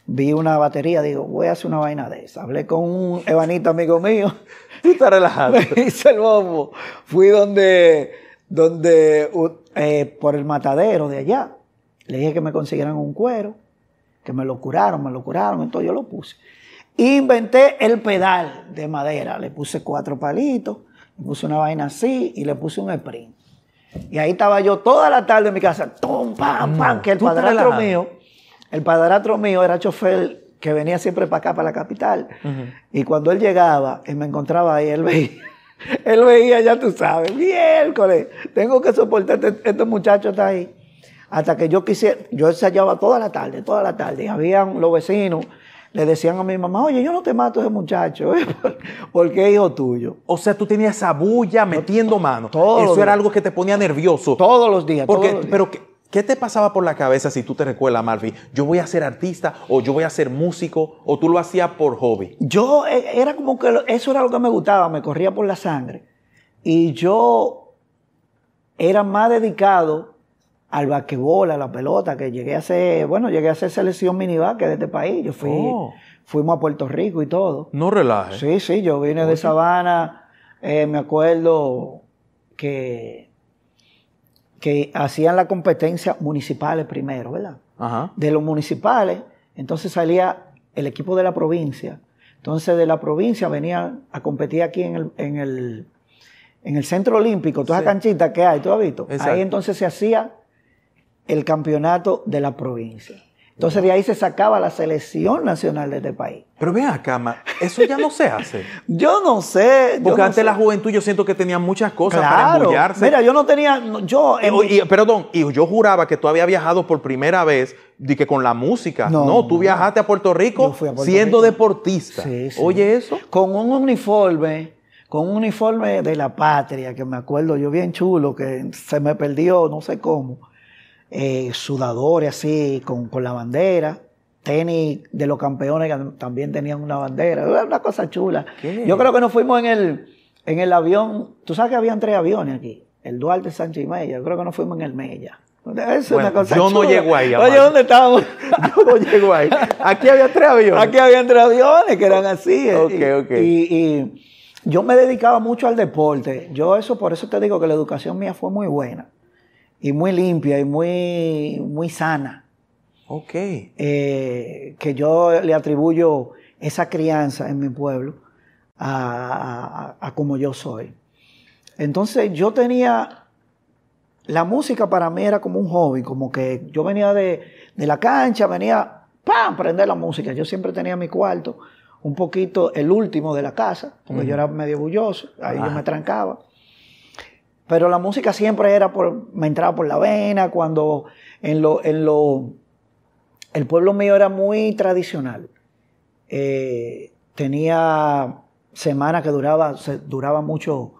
vi una batería, digo, voy a hacer una vaina de esa. Hablé con un Evanito amigo mío. Tú estás relajado. Me hice el bombo. Fui donde, donde, eh, por el matadero de allá. Le dije que me consiguieran un cuero, que me lo curaron, me lo curaron, entonces yo lo puse. Inventé el pedal de madera, le puse cuatro palitos, le puse una vaina así y le puse un sprint. Y ahí estaba yo toda la tarde en mi casa, ¡tum, pam, pam! Mm, que el padrastro mío, el padrastro mío era chofer que venía siempre para acá, para la capital. Y cuando él llegaba y me encontraba ahí, él veía, él veía, ya tú sabes, miércoles, tengo que soportar, estos este muchacho está ahí. Hasta que yo quisiera, yo ensayaba toda la tarde, toda la tarde. Y habían los vecinos, le decían a mi mamá, oye, yo no te mato a ese muchacho, ¿eh? porque es hijo tuyo. O sea, tú tenías esa bulla metiendo mano. Eso era algo que te ponía nervioso. Todos los días. Porque, Pero ¿qué, te pasaba por la cabeza si tú te recuerdas, Marvin? Yo voy a ser artista o yo voy a ser músico o tú lo hacías por hobby. Yo eh, era como que eso era lo que me gustaba, me corría por la sangre. Y yo era más dedicado al basquetbol, a la pelota, que llegué a hacer, bueno, llegué a hacer selección minibasque de este país. Yo fui, oh. fuimos a Puerto Rico y todo. No relajes. Sí, sí, yo vine de Sabana, eh, me acuerdo que, que hacían la competencia municipales primero, ¿verdad? Ajá. De los municipales, entonces salía el equipo de la provincia. Entonces de la provincia venía a competir aquí en el, en el, Centro Olímpico, toda esa que hay, ¿tú has visto? Ahí entonces se hacía el campeonato de la provincia. Entonces de ahí se sacaba la selección nacional de este país. Pero vea, cama, eso ya no se hace. yo no sé. Porque antes la juventud yo siento que tenía muchas cosas para embullarse. Mira, yo no tenía, yo... Y, perdón, y yo juraba que tú había viajado por primera vez y que con la música. No, tú viajaste a Puerto Rico siendo deportista. Oye eso. Con un uniforme, con un uniforme de la patria, que me acuerdo yo bien chulo, que se me perdió, no sé cómo eh, sudadores así con, la bandera, tenis de los campeones que también tenían una bandera, una cosa chula. Yo creo que nos fuimos en el, en el avión, tú sabes que habían tres aviones aquí, el Duarte, Sánchez y Mella, yo creo que nos fuimos en el Mella. Es una cosa yo no llego ahí. ¿dónde estábamos? yo no llego ahí. Aquí había tres aviones. Aquí había tres aviones que eran así. Eh, y, y, yo me dedicaba mucho al deporte. Yo eso, por eso te digo que la educación mía fue muy buena y muy limpia y muy, muy sana. Ok. Eh, que yo le atribuyo esa crianza en mi pueblo a, como yo soy. Entonces yo tenía, la música para mí era como un hobby, como que yo venía de, la cancha, venía, ¡pam!, aprender la música. Yo siempre tenía mi cuarto, un poquito el último de la casa, porque yo era medio orgulloso, ahí yo me trancaba. Pero la música siempre era por, me entraba por la vena, cuando en lo, en lo, el pueblo mío era muy tradicional. Eh, tenía semanas que duraba, duraba mucho,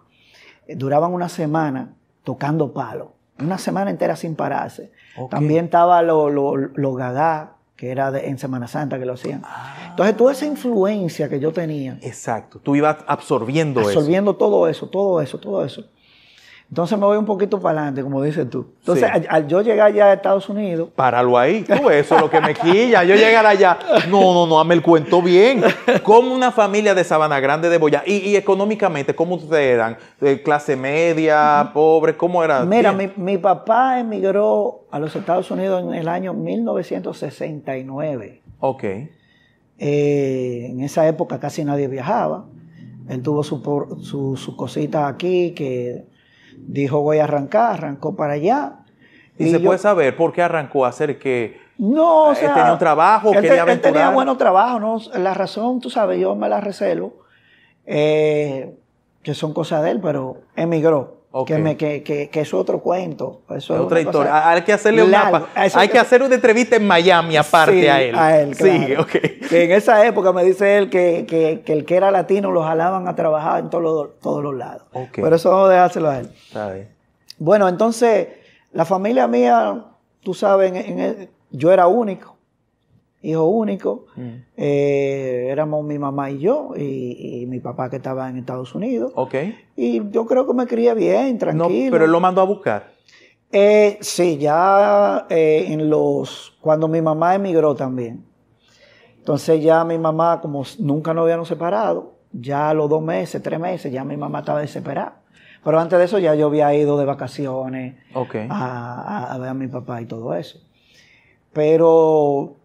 duraban una semana tocando palo, una semana entera sin pararse. También estaba lo, lo, gagá, que era en Semana Santa que lo hacían. Entonces, toda esa influencia que yo tenía. Exacto, tú ibas absorbiendo eso. Absorbiendo todo eso, todo eso, todo eso. Entonces me voy un poquito para adelante, como dices tú. Entonces, al, yo llegar allá a Estados Unidos. Páralo ahí, tú, eso es lo que me quilla. Yo llegar allá. No, no, no, me el cuento bien. Como una familia de Sabana Grande de Boya? Y, económicamente, ¿cómo ustedes eran? Eh, ¿Clase media, pobre? ¿Cómo era? Mira, mi, papá emigró a los Estados Unidos en el año 1969. Ok. Eh, en esa época casi nadie viajaba. Él tuvo sus cositas aquí que dijo voy a arrancar, arrancó para allá. ¿Y, se puede saber por qué arrancó hacer que... No, eh, tenía un trabajo, él, quería Él tenía buenos trabajo, ¿no? La razón, tú sabes, yo me la recelo, eh, que son cosas de él, pero emigró. Que, me, que, es otro cuento. otra historia. Hay que hacerle un mapa hay que hacer una entrevista en Miami aparte a él. que en esa época me dice él que, el que era latino lo jalaban a trabajar en todos los lados. por eso vamos a dejárselo a él. Está Bueno, entonces, la familia mía, tú sabes, yo era único hijo único. Mm. Eh, éramos mi mamá y yo, y, mi papá que estaba en Estados Unidos. Ok. Y yo creo que me cría bien, tranquilo. pero él lo mandó a buscar. Eh, sí, ya eh, en los. Cuando mi mamá emigró también. Entonces ya mi mamá, como nunca nos habíamos separado, ya a los dos meses, tres meses, ya mi mamá estaba desesperada. Pero antes de eso ya yo había ido de vacaciones a ver a mi papá y todo eso. Pero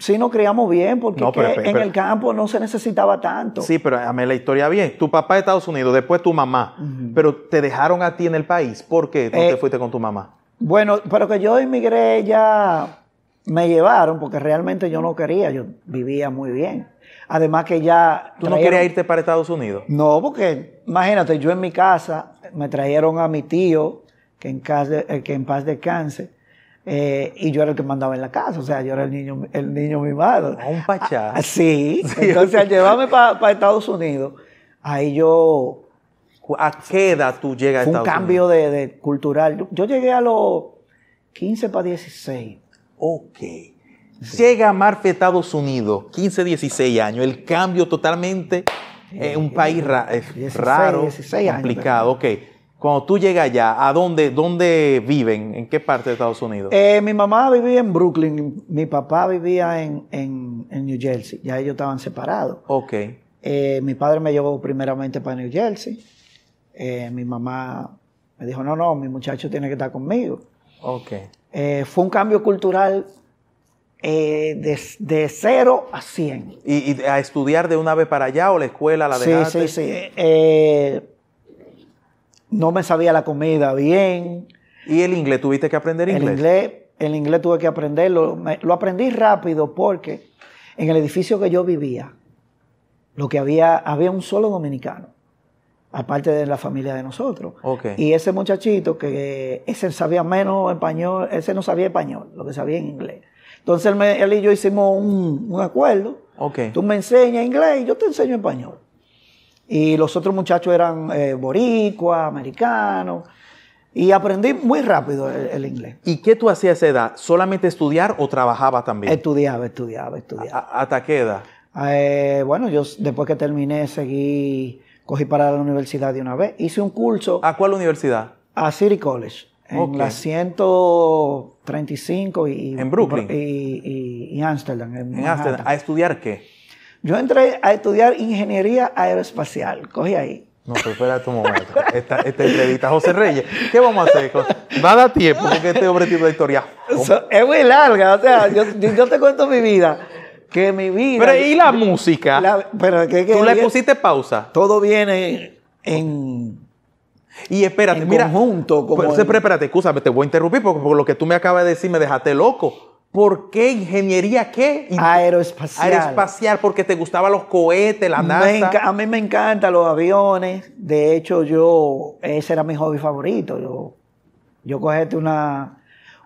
Sí, nos criamos bien, porque en el campo no se necesitaba tanto. Sí, pero mí la historia bien. Tu papá de Estados Unidos, después tu mamá, pero te dejaron a ti en el país. ¿Por qué ¿Dónde eh, fuiste con tu mamá? Bueno, pero que yo emigré ya me llevaron porque realmente yo no quería, yo vivía muy bien. Además que ya... ¿Tú no querías irte para Estados Unidos? No, porque imagínate, yo en mi casa me trajeron a mi tío, que en, casa eh, que en paz descanse, eh, y yo era el que mandaba en la casa, o sea, yo era el niño, el niño madre. Un pachá. Ah, sí. Entonces, al llevarme para Estados Unidos, ahí yo. ¿A qué edad tú llegas a Estados Unidos? Un cambio de, cultural. Yo, llegué a los 15 para 16. Ok. Llega a Marfa, Estados Unidos, 15, 16 años, el cambio totalmente, es un eh, país 16, eh, raro, 16 años, complicado. Ok. Cuando tú llegas allá, ¿a dónde, dónde viven? ¿En qué parte de Estados Unidos? Eh, mi mamá vivía en Brooklyn, mi papá vivía en, New Jersey, ya ellos estaban separados. Ok. Eh, mi padre me llevó primeramente para New Jersey, eh, mi mamá me dijo, no, no, mi muchacho tiene que estar conmigo. Ok. fue un cambio cultural de, de, a cien. ¿Y, a estudiar de una vez para allá o la escuela la dejaste? Sí, sí, sí no me sabía la comida bien. ¿Y el inglés? ¿Tuviste que aprender inglés? El inglés, tuve que aprenderlo. lo aprendí rápido porque en el edificio que yo vivía, lo que había, había un solo dominicano, aparte de la familia de nosotros. Y ese muchachito que ese sabía menos español, ese no sabía español, lo que sabía en inglés. Entonces él, y yo hicimos un, acuerdo. Tú me enseñas inglés y yo te enseño español. Y los otros muchachos eran eh, boricua, americano, americanos. Y aprendí muy rápido el, inglés. ¿Y qué tú hacías a esa edad? ¿Solamente estudiar o trabajaba también? Estudiaba, estudiaba, estudiaba. ¿Hasta qué edad? Eh, bueno, yo después que terminé, seguí, cogí para la universidad de una vez. Hice un curso. ¿A cuál universidad? A City College, en la 135 y... En Brooklyn. Y, y Amsterdam, en Amsterdam. ¿A estudiar qué? Yo entré a estudiar ingeniería aeroespacial. coge ahí. No, pero espérate un momento. Esta, esta, entrevista, José Reyes, ¿qué vamos a hacer? Va a dar tiempo porque este hombre de una historia. es muy larga, o sea, yo, te cuento mi vida. Que mi vida. Pero ¿y la música? pero qué. que ¿Tú le pusiste pausa? Todo viene en. Y espérate, mira. Conjunto, como pero, Espérate, escúchame, te voy a interrumpir porque por lo que tú me acabas de decir me dejaste loco. ¿Por qué ingeniería qué? Aeroespacial. Aeroespacial, porque te gustaban los cohetes, la NASA. a mí me encantan los aviones. De hecho, yo, ese era mi hobby favorito. Yo, yo cogete una,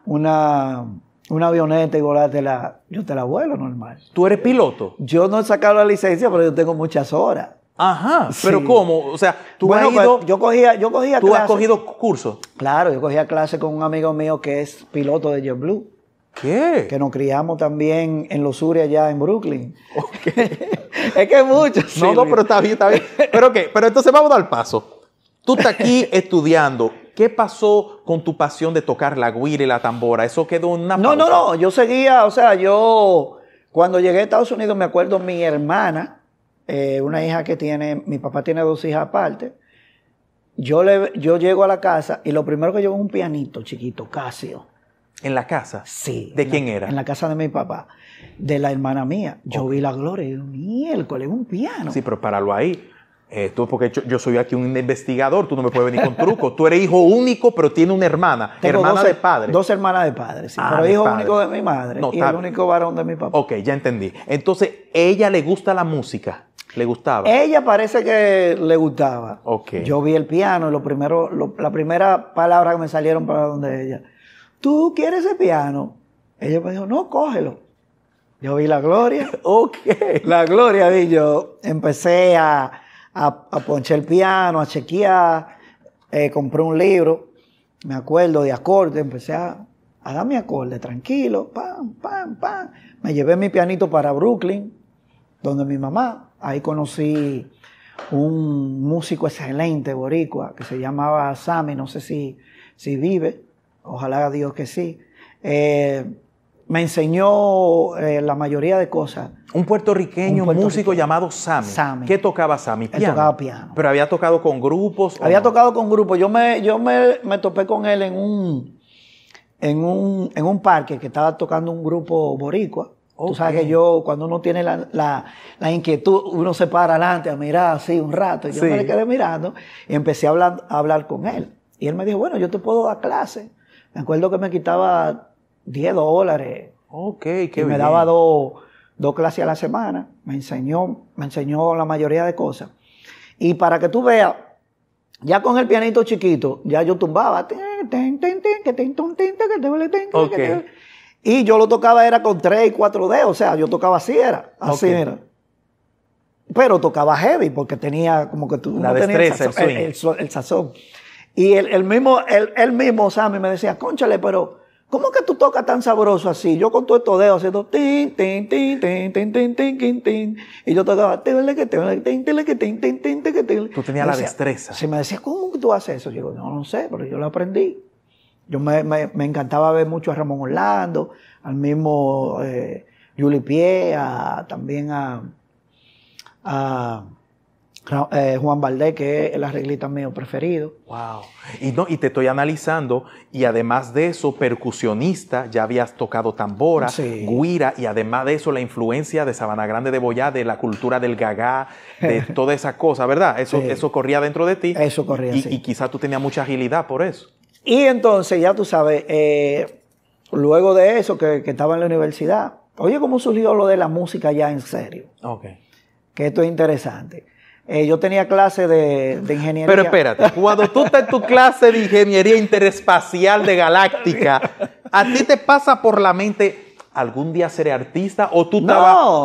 una, una avioneta y volártela, yo te la vuelo normal. ¿Tú eres piloto? Yo no he sacado la licencia, pero yo tengo muchas horas. Ajá, pero ¿cómo? O sea, tú has pues, ido, yo cogía, yo cogía ¿Tú has cogido cursos? Claro, yo cogía clase con un amigo mío que es piloto de JetBlue. ¿Qué? Que nos criamos también en los y allá en Brooklyn. es que es mucho. No, no, pero está bien, está bien. Pero, qué? pero entonces vamos al paso. Tú estás aquí estudiando. ¿Qué pasó con tu pasión de tocar la guira y la tambora? Eso quedó una. No, no, no. Yo seguía, o sea, yo. Cuando llegué a Estados Unidos, me acuerdo mi hermana, eh, una hija que tiene. Mi papá tiene dos hijas aparte. Yo, le, yo llego a la casa y lo primero que llevo es un pianito chiquito, Casio ¿En la casa? Sí. ¿De quién era? En la casa de mi papá, de la hermana mía. Yo vi la gloria y miércoles, un piano. Sí, pero lo ahí. esto eh, porque yo, soy aquí un investigador, tú no me puedes venir con trucos. Tú eres hijo único, pero tiene una hermana. hermana de padre. Dos hermanas de padre, sí. Ah, pero hijo único de mi madre no, y el único varón de mi papá. Ok, ya entendí. Entonces, ¿ella le gusta la música? ¿Le gustaba? Ella parece que le gustaba. Ok. Yo vi el piano lo primero, la primera palabra que me salieron para donde ella ¿tú quieres ese piano? Ella me dijo, no, cógelo. Yo vi la gloria. ok. La gloria vi yo. Empecé a, a, el piano, a chequear. Eh, compré un libro, me acuerdo, de acorde. Empecé a, a dar mi acorde, tranquilo. Pam, pam, pam. Me llevé mi pianito para Brooklyn, donde mi mamá. Ahí conocí un músico excelente boricua que se llamaba Sammy, no sé si, si vive. Ojalá Dios que sí. Eh, me enseñó eh, la mayoría de cosas. Un puertorriqueño, un músico llamado Sammy. ¿Qué tocaba Sammy? Piano. tocaba piano. Pero había tocado con grupos. Había tocado con grupos. Yo me, yo me, topé con él en un, en un, en un parque que estaba tocando un grupo boricua. O sea que yo, cuando uno tiene la, inquietud, uno se para adelante a mirar así un rato. Y yo me quedé mirando y empecé a hablar, a hablar con él. Y él me dijo, bueno, yo te puedo dar clases me acuerdo que me quitaba 10 dólares. Ok, qué y me daba dos, clases a la semana. Me enseñó, me enseñó la mayoría de cosas. Y para que tú veas, ya con el pianito chiquito, ya yo tumbaba. Y yo lo tocaba era con tres y cuatro dedos, o sea, yo tocaba así era, así Pero tocaba heavy porque tenía como que tú la destreza, el sazón. Y el, el mismo, él, el, mismo Sammy me decía, conchale, pero ¿cómo que tú tocas tan sabroso así? Yo con todo estos dedos haciendo tin, tin, tin, tin, tin, tin, tin, tin, tin. Y yo tocaba tin, tin, tin, tin, tin, tin, tin, tin. Tú tenías la destreza. Sí, me decía, ¿cómo que tú haces eso? Yo digo, no, no sé, pero yo lo aprendí. Yo me, me, me encantaba ver mucho a Ramón Orlando, al mismo eh, Yuli Pie, a, también a, a eh, Juan Valdés, que es el arreglista mío preferido. Wow. Y, no, y te estoy analizando, y además de eso, percusionista, ya habías tocado tambora, guira, y además de eso, la influencia de Sabana Grande de Boyá, de la cultura del gagá, de toda esa cosa, ¿verdad? Eso, eso corría dentro de ti. Eso corría, y, Y quizás tú tenías mucha agilidad por eso. Y entonces, ya tú sabes, eh, luego de eso, que, estaba en la universidad, oye, cómo surgió lo de la música ya en serio. Ok. Que esto es interesante. Eh, yo tenía clase de, ingeniería. Pero espérate, cuando tú estás en tu clase de ingeniería interespacial de galáctica, ¿a ti te pasa por la mente algún día seré artista o tú no,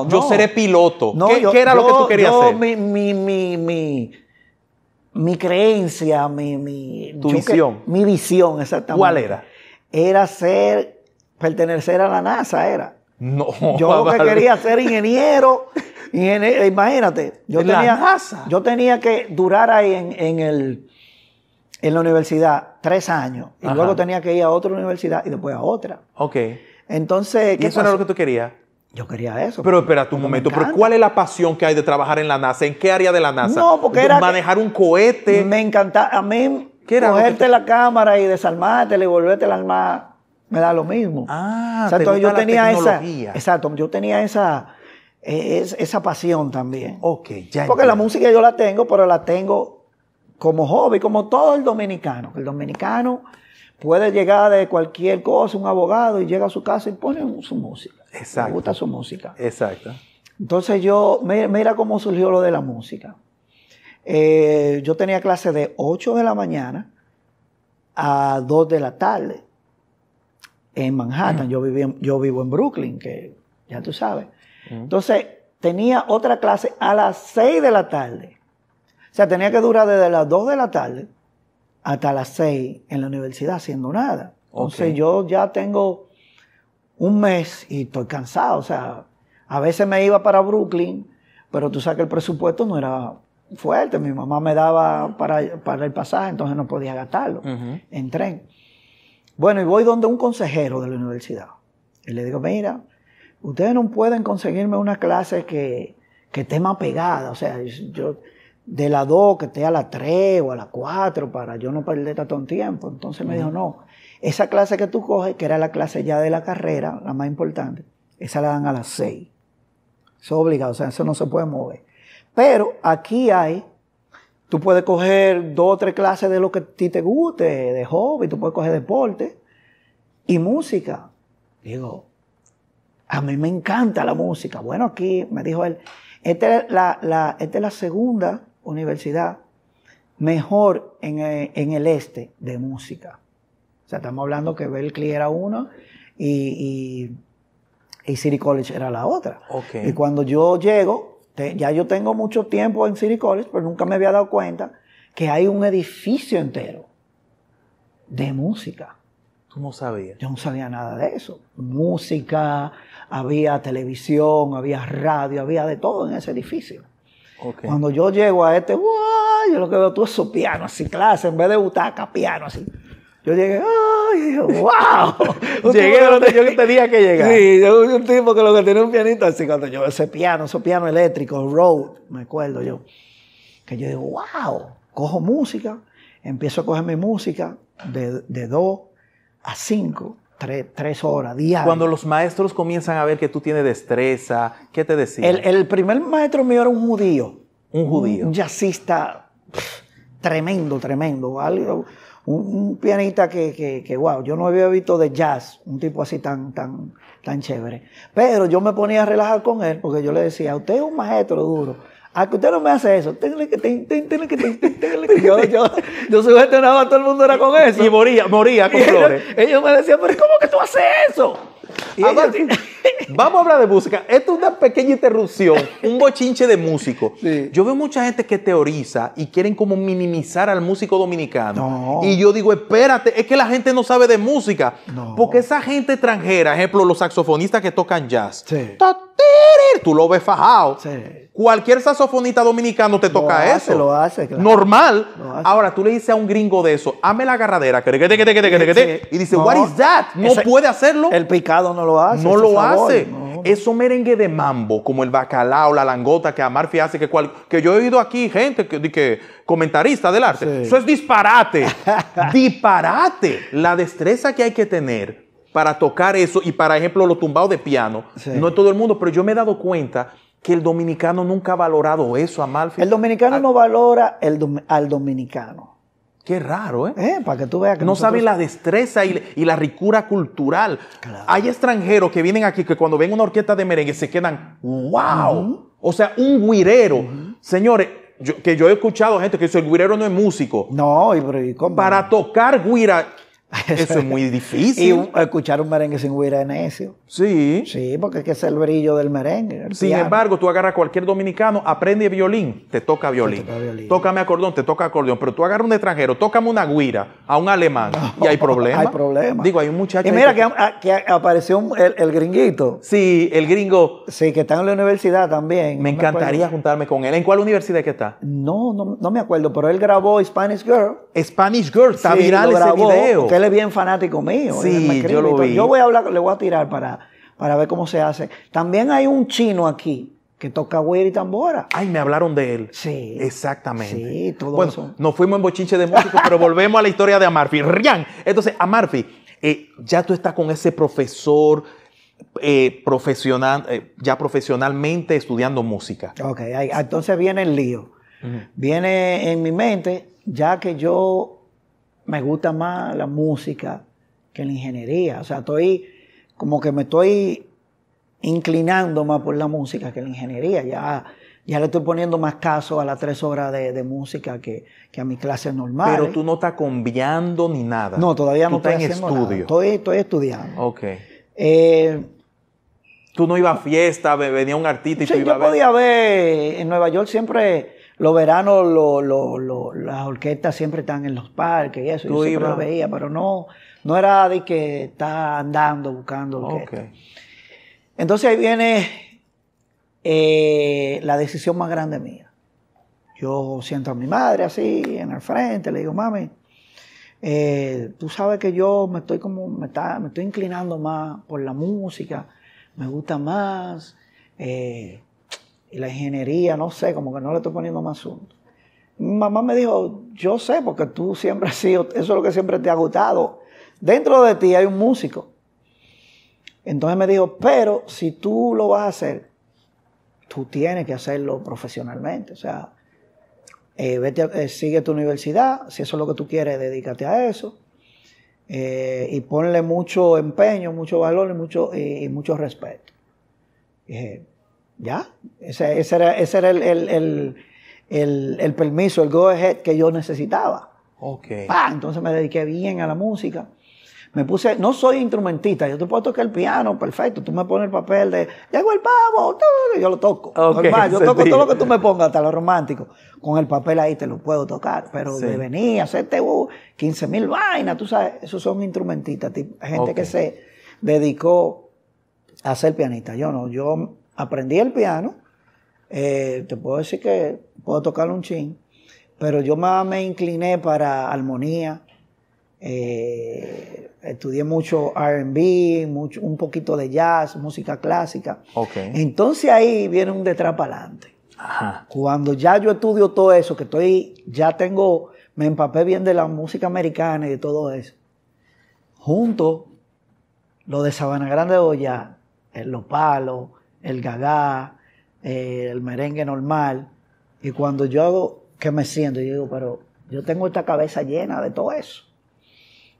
no. yo seré piloto? ¿Qué, era lo que tú querías ser? Mi, mi, mi, mi, mi creencia, mi, tu visión. mi visión, exactamente. ¿Cuál era? Era ser, pertenecer a la NASA, era. No. Yo lo que quería ser ingeniero imagínate, yo tenía, yo tenía que durar ahí en, en, en la universidad tres años. Y luego tenía que ir a otra universidad y después a otra. Ok. Entonces, ¿qué ¿Y eso era lo que tú querías? Yo quería eso. Pero espera un momento, pero ¿cuál es la pasión que hay de trabajar en la NASA? ¿En qué área de la NASA? No, porque era manejar un cohete. Me encantaba, a mí era cogerte la cámara y desarmarte y volverte la armar, me da lo mismo. Ah, entonces yo tenía esa Exacto, yo tenía esa es esa pasión también. Ok, Porque la música yo la tengo, pero la tengo como hobby, como todo el dominicano. El dominicano puede llegar de cualquier cosa, un abogado, y llega a su casa y pone su música. Exacto. Le gusta su música. Exacto. Entonces yo, mira cómo surgió lo de la música. Eh, yo tenía clase de 8 de la mañana a 2 de la tarde en Manhattan. Mm. Yo, viví, yo vivo en Brooklyn, que ya tú sabes. Entonces, tenía otra clase a las 6 de la tarde. O sea, tenía que durar desde las 2 de la tarde hasta las 6 en la universidad haciendo nada. Entonces, yo ya tengo un mes y estoy cansado. O sea, a veces me iba para Brooklyn, pero tú sabes que el presupuesto no era fuerte. Mi mamá me daba para, el pasaje, entonces no podía gastarlo en tren. Bueno, y voy donde un consejero de la universidad. Y le digo, mira, ustedes no pueden conseguirme una clase que, que esté más pegada, o sea, yo de la 2 que esté a la 3 o a la 4 para yo no perder tanto tiempo. Entonces me dijo, no, esa clase que tú coges, que era la clase ya de la carrera, la más importante, esa la dan a las 6. Eso es obligado, o sea, eso no se puede mover. Pero aquí hay, tú puedes coger dos o tres clases de lo que a ti te guste, de hobby, tú puedes coger deporte y música. Digo, a mí me encanta la música. Bueno, aquí me dijo él, esta es la, segunda universidad mejor eh, en, el este de música. O sea, estamos hablando que Berkeley era una y, City College era la otra. Y cuando yo llego, ya yo tengo mucho tiempo en City College, pero nunca me había dado cuenta que hay un edificio entero de música. Tú no sabías. Yo no sabía nada de eso. Música, había televisión, había radio, había de todo en ese edificio. Cuando yo llego a este, ¡guau! yo lo que veo tú es su piano, así clase, en vez de butaca, piano, así. Yo llegué, ¡ay! ¡Wow! Llegué donde yo tenía que llegar. Sí, yo vi un tipo que lo que tenía un pianito así, cuando yo ese piano, ese piano eléctrico, Road, me acuerdo yo. Que yo digo, ¡wow! Cojo música, empiezo a coger mi música de, de a cinco, tres horas diarias. Cuando los maestros comienzan a ver que tú tienes destreza, ¿qué te decía El, primer maestro mío era un judío. Un judío. Un jazzista tremendo, tremendo. Un, pianista que, que, wow, yo no había visto de jazz, un tipo así tan, tan, tan chévere. Pero yo me ponía a relajar con él porque yo le decía, usted es un maestro duro. A que usted no me hace eso. Yo, yo, yo sugestionaba a todo el mundo era con eso. Y moría, moría con flores. Ellos, me decían, pero ¿cómo que tú haces eso? vamos a hablar de música. Esto es una pequeña interrupción, un bochinche de músico. Yo veo mucha gente que teoriza y quieren como minimizar al músico dominicano. Y yo digo, espérate, es que la gente no sabe de música. No. Porque esa gente extranjera, ejemplo, los saxofonistas que tocan jazz, tú lo ves fajado. Sí Cualquier saxofonista dominicano te toca eso. Lo hace, Normal. Ahora tú le dices a un gringo de eso, hazme la agarradera, y dice, "What is that?" No puede hacerlo. El picado no lo hace. No lo hace. Eso merengue de mambo, como el bacalao, la langota que Amarfi hace, que, yo he oído aquí gente que, comentarista del arte. Eso es disparate. disparate. La destreza que hay que tener para tocar eso y para ejemplo los tumbados de piano. No es todo el mundo, pero yo me he dado cuenta que el dominicano nunca ha valorado eso, a Amalfi. El dominicano ah. no valora el al dominicano. Qué raro, ¿eh? ¿eh? Para que tú veas que. No sabe la destreza y, la ricura cultural. Hay extranjeros que vienen aquí que cuando ven una orquesta de merengue se quedan, ¡wow! O sea, un guirero. Señores, que yo he escuchado gente que dice el guirero no es músico. No, y, pero Para tocar guira eso es muy difícil. Y escuchar un merengue sin huir es necio. Sí. Sí, porque es que es el brillo del merengue. Sin embargo, tú agarras a cualquier dominicano, aprende violín, te toca violín. toca Tócame acordeón, te toca acordeón. Pero tú agarras a un extranjero, tócame una guira a un alemán y hay problema. Hay problema. Digo, hay un muchacho. Y mira que, apareció el, gringuito. Sí, el gringo. Sí, que está en la universidad también. Me encantaría juntarme con él. ¿En cuál universidad que está? No, no, me acuerdo, pero él grabó Spanish Girl. Spanish Girl, está viral ese video él es bien fanático mío. Sí, yo lo vi. Yo voy a hablar, le voy a tirar para, para ver cómo se hace. También hay un chino aquí que toca güey y tambora. Ay, me hablaron de él. Sí. Exactamente. Sí, todo bueno, eso. Nos fuimos en bochinche de músicos, pero volvemos a la historia de Amarfi. Rian. Entonces, Amarfi, eh, ya tú estás con ese profesor eh, profesional, eh, ya profesionalmente estudiando música. Ok, entonces viene el lío. Viene en mi mente, ya que yo me gusta más la música que la ingeniería. O sea, estoy como que me estoy inclinando más por la música que la ingeniería. Ya, ya le estoy poniendo más caso a las tres horas de, música que, a mi clase normal. Pero tú no estás cambiando ni nada. No, todavía no tú estás en estudio. Estoy, estudiando. Ok. Eh, tú no ibas a fiesta, venía un artista y yo iba a ver. Yo podía ver, en Nueva York siempre los veranos las orquestas siempre están en los parques y eso, yo siempre lo veía, pero no, no era de que está andando buscando Entonces ahí viene eh, la decisión más grande mía. Yo siento a mi madre así, en el frente, le digo, mami, eh, tú sabes que yo me estoy como, me, estoy inclinando más por la música, me gusta más. Eh, y la ingeniería, no sé, como que no le estoy poniendo más asunto. Mi mamá me dijo, yo sé, porque tú siempre has sido, eso es lo que siempre te ha gustado. Dentro de ti hay un músico. Entonces me dijo, pero si tú lo vas a hacer, tú tienes que hacerlo profesionalmente. O sea, eh, eh, sigue tu universidad, si eso es lo que tú quieres, dedícate a eso. Eh, y ponle mucho empeño, mucho valor y mucho, y, mucho respeto. Ya, ese, ese era, el, permiso, el go ahead que yo necesitaba. Okay. Entonces me dediqué bien a la música. Me puse, no soy instrumentista, yo te puedo tocar el piano, perfecto. Tú me pones el papel de, hago el pavo, yo lo toco. Okay, yo toco todo lo que tú me pongas, hasta lo romántico. Con el papel ahí te lo puedo tocar, pero de venir a hacerte 15 uh, mil vainas, tú sabes, esos son instrumentistas, gente que se dedicó a ser pianista. Yo no, yo aprendí el piano, eh, te puedo decir que puedo tocar un chin, pero yo más me incliné para armonía, eh, estudié mucho RB, un poquito de jazz, música clásica. Entonces ahí viene un detrás para adelante. Cuando ya yo estudio todo eso, que estoy, ya tengo, me empapé bien de la música americana y de todo eso. Junto, lo de Sabana Grande de ya eh, Los Palos, el gagá, eh, el merengue normal. Y cuando yo hago, que me siento, yo digo, pero yo tengo esta cabeza llena de todo eso.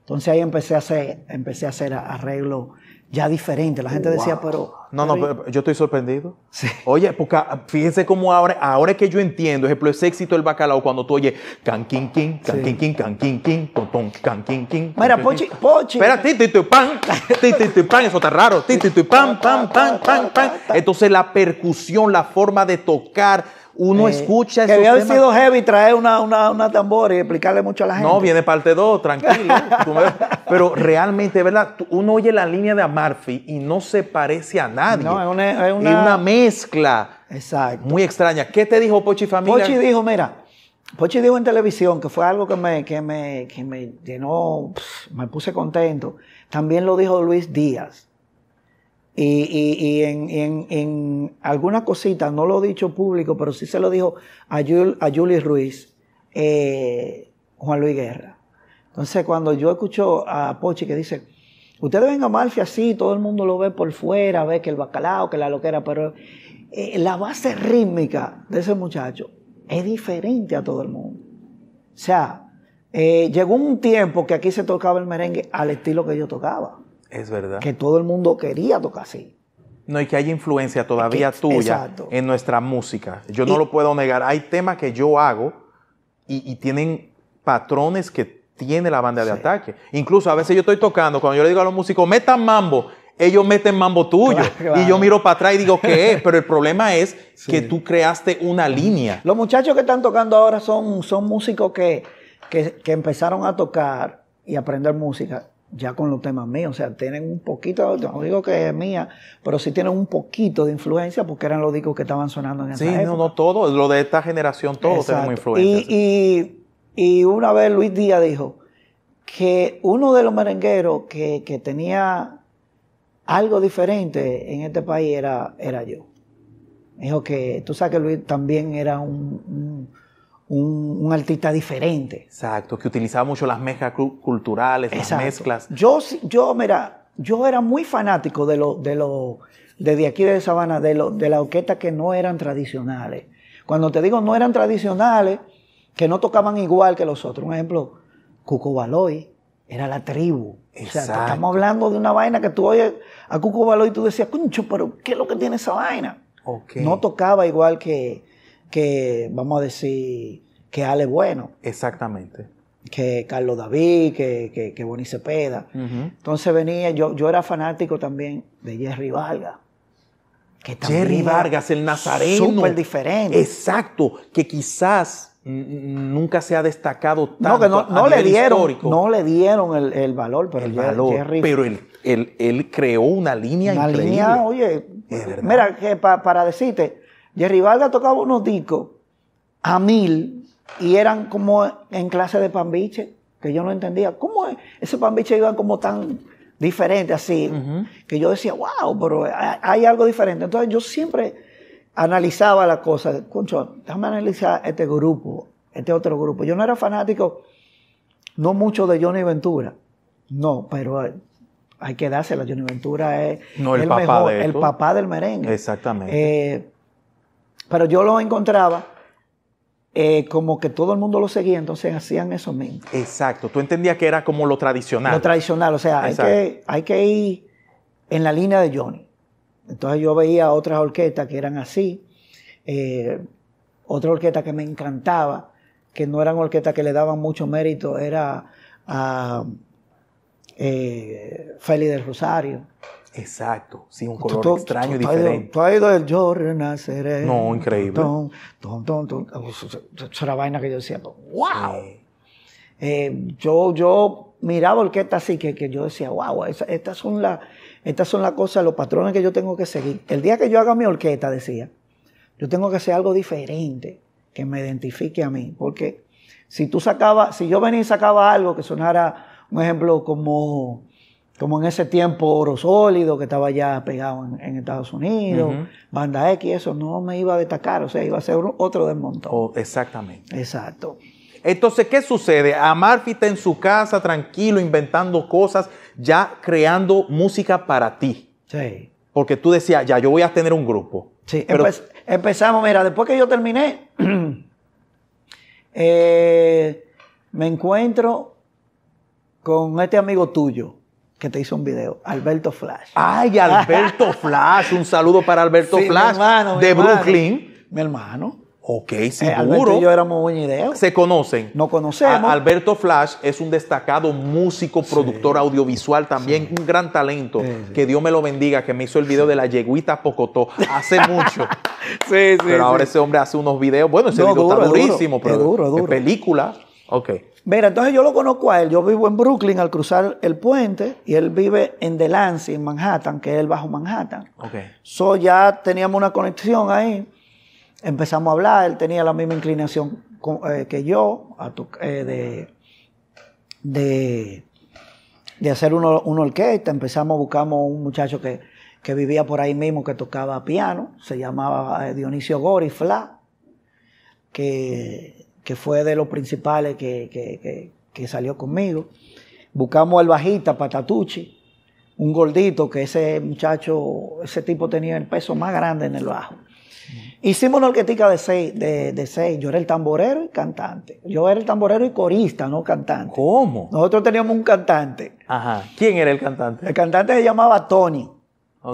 Entonces ahí empecé a hacer, empecé a hacer arreglo ya diferente. La gente decía, pero... No, pero no, yo estoy sorprendido. Sí. Oye, porque ah, fíjense cómo ahora, ahora que yo entiendo, ejemplo, es éxito el bacalao cuando tú oyes can quin quin, can quin quin, can quin quin, ton can quin quin. Mira, pochi, pochi. Espera, ti, ti, pan, ti, ti, pan, eso está raro. Ti, ti, pan, pan, pan, pan, pan. Entonces la percusión, la forma de tocar, uno eh, escucha Que había sido heavy traer una, una, tambora y explicarle mucho a la gente. No, viene parte 2, tranquilo. pero realmente, ¿verdad? Uno oye la línea de Amarfi y no se parece a nadie. No, es una, mezcla. Exacto. Muy extraña. ¿Qué te dijo Pochi Familia? Pochi dijo, mira, Pochi dijo en televisión que fue algo que me, que me, me llenó, me puse contento. También lo dijo Luis Díaz. Y, en, en, en, alguna cosita, no lo he dicho público, pero sí se lo dijo a, a Julie Ruiz, eh, Juan Luis Guerra. Entonces, cuando yo escucho a Pochi que dice, ustedes ven a Malfi así, todo el mundo lo ve por fuera, ve que el bacalao, que la loquera, pero eh, la base rítmica de ese muchacho es diferente a todo el mundo. O sea, eh, llegó un tiempo que aquí se tocaba el merengue al estilo que yo tocaba. Es verdad. Que todo el mundo quería tocar así. No, y que hay influencia todavía tuya en nuestra música. Yo no lo puedo negar. Hay temas que yo hago y, tienen patrones que tiene la banda de ataque. Incluso a veces yo estoy tocando, cuando yo le digo a los músicos, metan mambo, ellos meten mambo tuyo. Y yo miro para atrás y digo, ¿qué es? Pero el problema es que tú creaste una línea. Los muchachos que están tocando ahora son, son músicos que, que, que empezaron a tocar y aprender música ya con los temas míos, o sea, tienen un poquito, no digo que es mía, pero sí tienen un poquito de influencia porque eran los discos que estaban sonando en esa época. Sí, no, no todo, lo de esta generación, todos tenemos influencia. Y, una vez Luis Díaz dijo que uno de los merengueros que, tenía algo diferente en este país era, era yo. Dijo que, tú sabes que Luis también era un un, artista diferente. Exacto, que utilizaba mucho las mezclas culturales, las mezclas. Yo, yo, mira, yo era muy fanático de lo, de desde aquí de Sabana, de, lo, de la orquesta que no eran tradicionales. Cuando te digo no eran tradicionales, que no tocaban igual que los otros. Un ejemplo, Cuco era la tribu. Exacto. estamos hablando de una vaina que tú oyes a Cuco y tú decías, concho, pero ¿qué es lo que tiene esa vaina? No tocaba igual que, que, vamos a decir, que Ale Bueno. Exactamente. Que Carlos David, que, que, Peda Entonces venía, yo, yo era fanático también de Jerry Vargas. Que Jerry Vargas, el nazareno. Súper diferente. Exacto, que quizás nunca se ha destacado tanto. No, que no, le dieron, histórico. no le dieron el, valor, pero el pero él, creó una línea una línea, oye, mira, que para decirte, Jerry Vargas tocaba unos discos a mil y eran como en clase de pambiche, que yo no entendía. ¿Cómo es? ese pambiche iba como tan diferente así? Que yo decía, wow, pero hay algo diferente. Entonces yo siempre analizaba la cosa. Concho, déjame analizar este grupo, este otro grupo. Yo no era fanático, no mucho de Johnny Ventura. No, pero hay que dársela. Johnny Ventura es el, papá mejor, el papá del merengue. Exactamente. Eh, pero yo lo encontraba eh, como que todo el mundo lo seguía, entonces hacían eso mismo. Exacto, tú entendías que era como lo tradicional. Lo tradicional, o sea, hay que, ir en la línea de Johnny. Entonces yo veía otras orquestas que eran así, eh, otra orquesta que me encantaba, que no eran orquestas que le daban mucho mérito, era a eh, Félix del Rosario Exacto, sí, un color extraño, diferente. Tú has ido el yo renaceré. No, increíble. Ton, ton, Esa vaina que yo decía, wow. Pues, eh, yo, miraba orquesta así, que, que yo decía, wow, estas, son las estas son las cosas, los patrones que yo tengo que seguir. El día que yo haga mi orquesta, decía, yo tengo que hacer algo diferente que me identifique a mí. Porque si tú sacabas, si yo venía y sacaba algo que sonara, un ejemplo, como como en ese tiempo Oro Sólido, que estaba ya pegado en, Estados Unidos, Banda X, eso no me iba a destacar, o sea, iba a ser otro del oh, exactamente. Exacto. Entonces, ¿qué sucede? Amarfi está en su casa, tranquilo, inventando cosas, ya creando música para ti. Sí. Porque tú decías, ya, yo voy a tener un grupo. Sí, empezamos, mira, después que yo terminé, eh, me encuentro con este amigo tuyo, que te hizo un video, Alberto Flash. Ay, Alberto Flash, un saludo para Alberto Flash de Brooklyn. mi hermano. Ok, eh, seguro. y yo éramos Se conocen. No conocemos. Alberto Flash es un destacado músico, productor audiovisual también, un gran talento. que Dios me lo bendiga, que me hizo el video de la yeguita Pocotó hace mucho. sí, sí. Pero ahora ese hombre hace unos videos. Bueno, ese video está durísimo, pero. Es duro, Película. Ok. Mira, entonces yo lo conozco a él. Yo vivo en Brooklyn al cruzar el puente y él vive en Delancey, en Manhattan, que es el Bajo Manhattan. ok So ya teníamos una conexión ahí. Empezamos a hablar. Él tenía la misma inclinación eh, que yo eh, de, hacer una orquesta. Empezamos, buscamos un muchacho que, que vivía por ahí mismo que tocaba piano. Se llamaba eh, Dionisio Gori Fla, que que fue de los principales que, salió conmigo. Buscamos al bajista, Patatucci, un gordito, que ese muchacho, ese tipo tenía el peso más grande en el bajo. Mm. Hicimos una orquestica de seis, de, de, seis. Yo era el tamborero y cantante. Yo era el tamborero y corista, no cantante. ¿Cómo? Nosotros teníamos un cantante. Ajá. ¿Quién era el cantante? El cantante se llamaba Tony.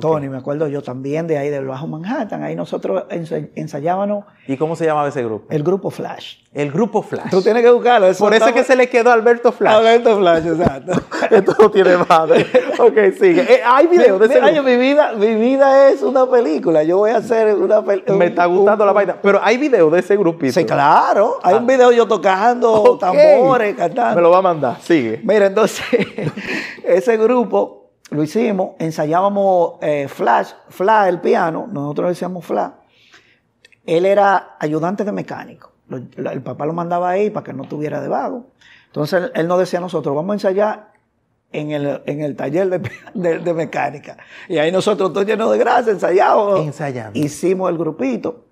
Tony, me acuerdo yo también de ahí del Bajo Manhattan. Ahí nosotros ensayábamos. ¿Y cómo se llamaba ese grupo? El grupo Flash. El grupo Flash. Tú tienes que buscarlo. Por eso es que se le quedó Alberto Flash. Alberto Flash, exacto. Esto no tiene madre. ok, sigue. Eh, hay videos de ese año mi, vida, mi vida es una película. Yo voy a hacer una película. Me está gustando la vaina. Pero hay videos de ese grupito. Sí, claro. Hay un ah. video yo tocando tambores, cantando. Me lo va a mandar. Sigue. Mira, entonces, ese grupo lo hicimos, ensayábamos eh, Flash, Flash el piano, nosotros decíamos Flash. Él era ayudante de mecánico. el papá lo mandaba ahí para que no tuviera de vago. Entonces él nos decía nosotros, vamos a ensayar en el, taller de, mecánica. Y ahí nosotros, todos llenos de grasa, ensayábamos. Ensayando. Hicimos el grupito.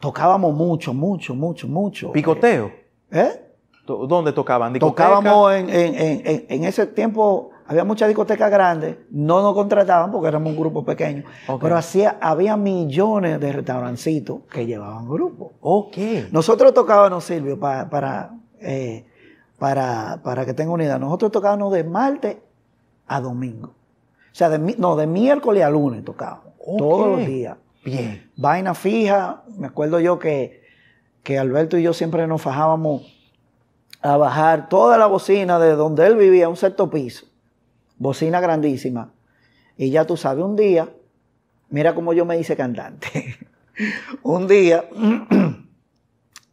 Tocábamos mucho, mucho, mucho, mucho. ¿Picoteo? ¿Eh? ¿eh? ¿Dónde tocaban? Tocábamos en, en, en, en ese tiempo había muchas discotecas grandes, no nos contrataban porque éramos un grupo pequeño, pero hacía, había millones de restaurancitos que llevaban grupos. Ok. Nosotros tocábamos, Silvio, eh, para, para, que tenga unidad. nosotros tocábamos de martes a domingo. O sea, de, no, de miércoles a lunes tocábamos, todos los días. Bien. Vaina fija, me acuerdo yo que, que Alberto y yo siempre nos fajábamos a bajar toda la bocina de donde él vivía, un sexto piso bocina grandísima. Y ya tú sabes, un día, mira cómo yo me hice cantante. un día,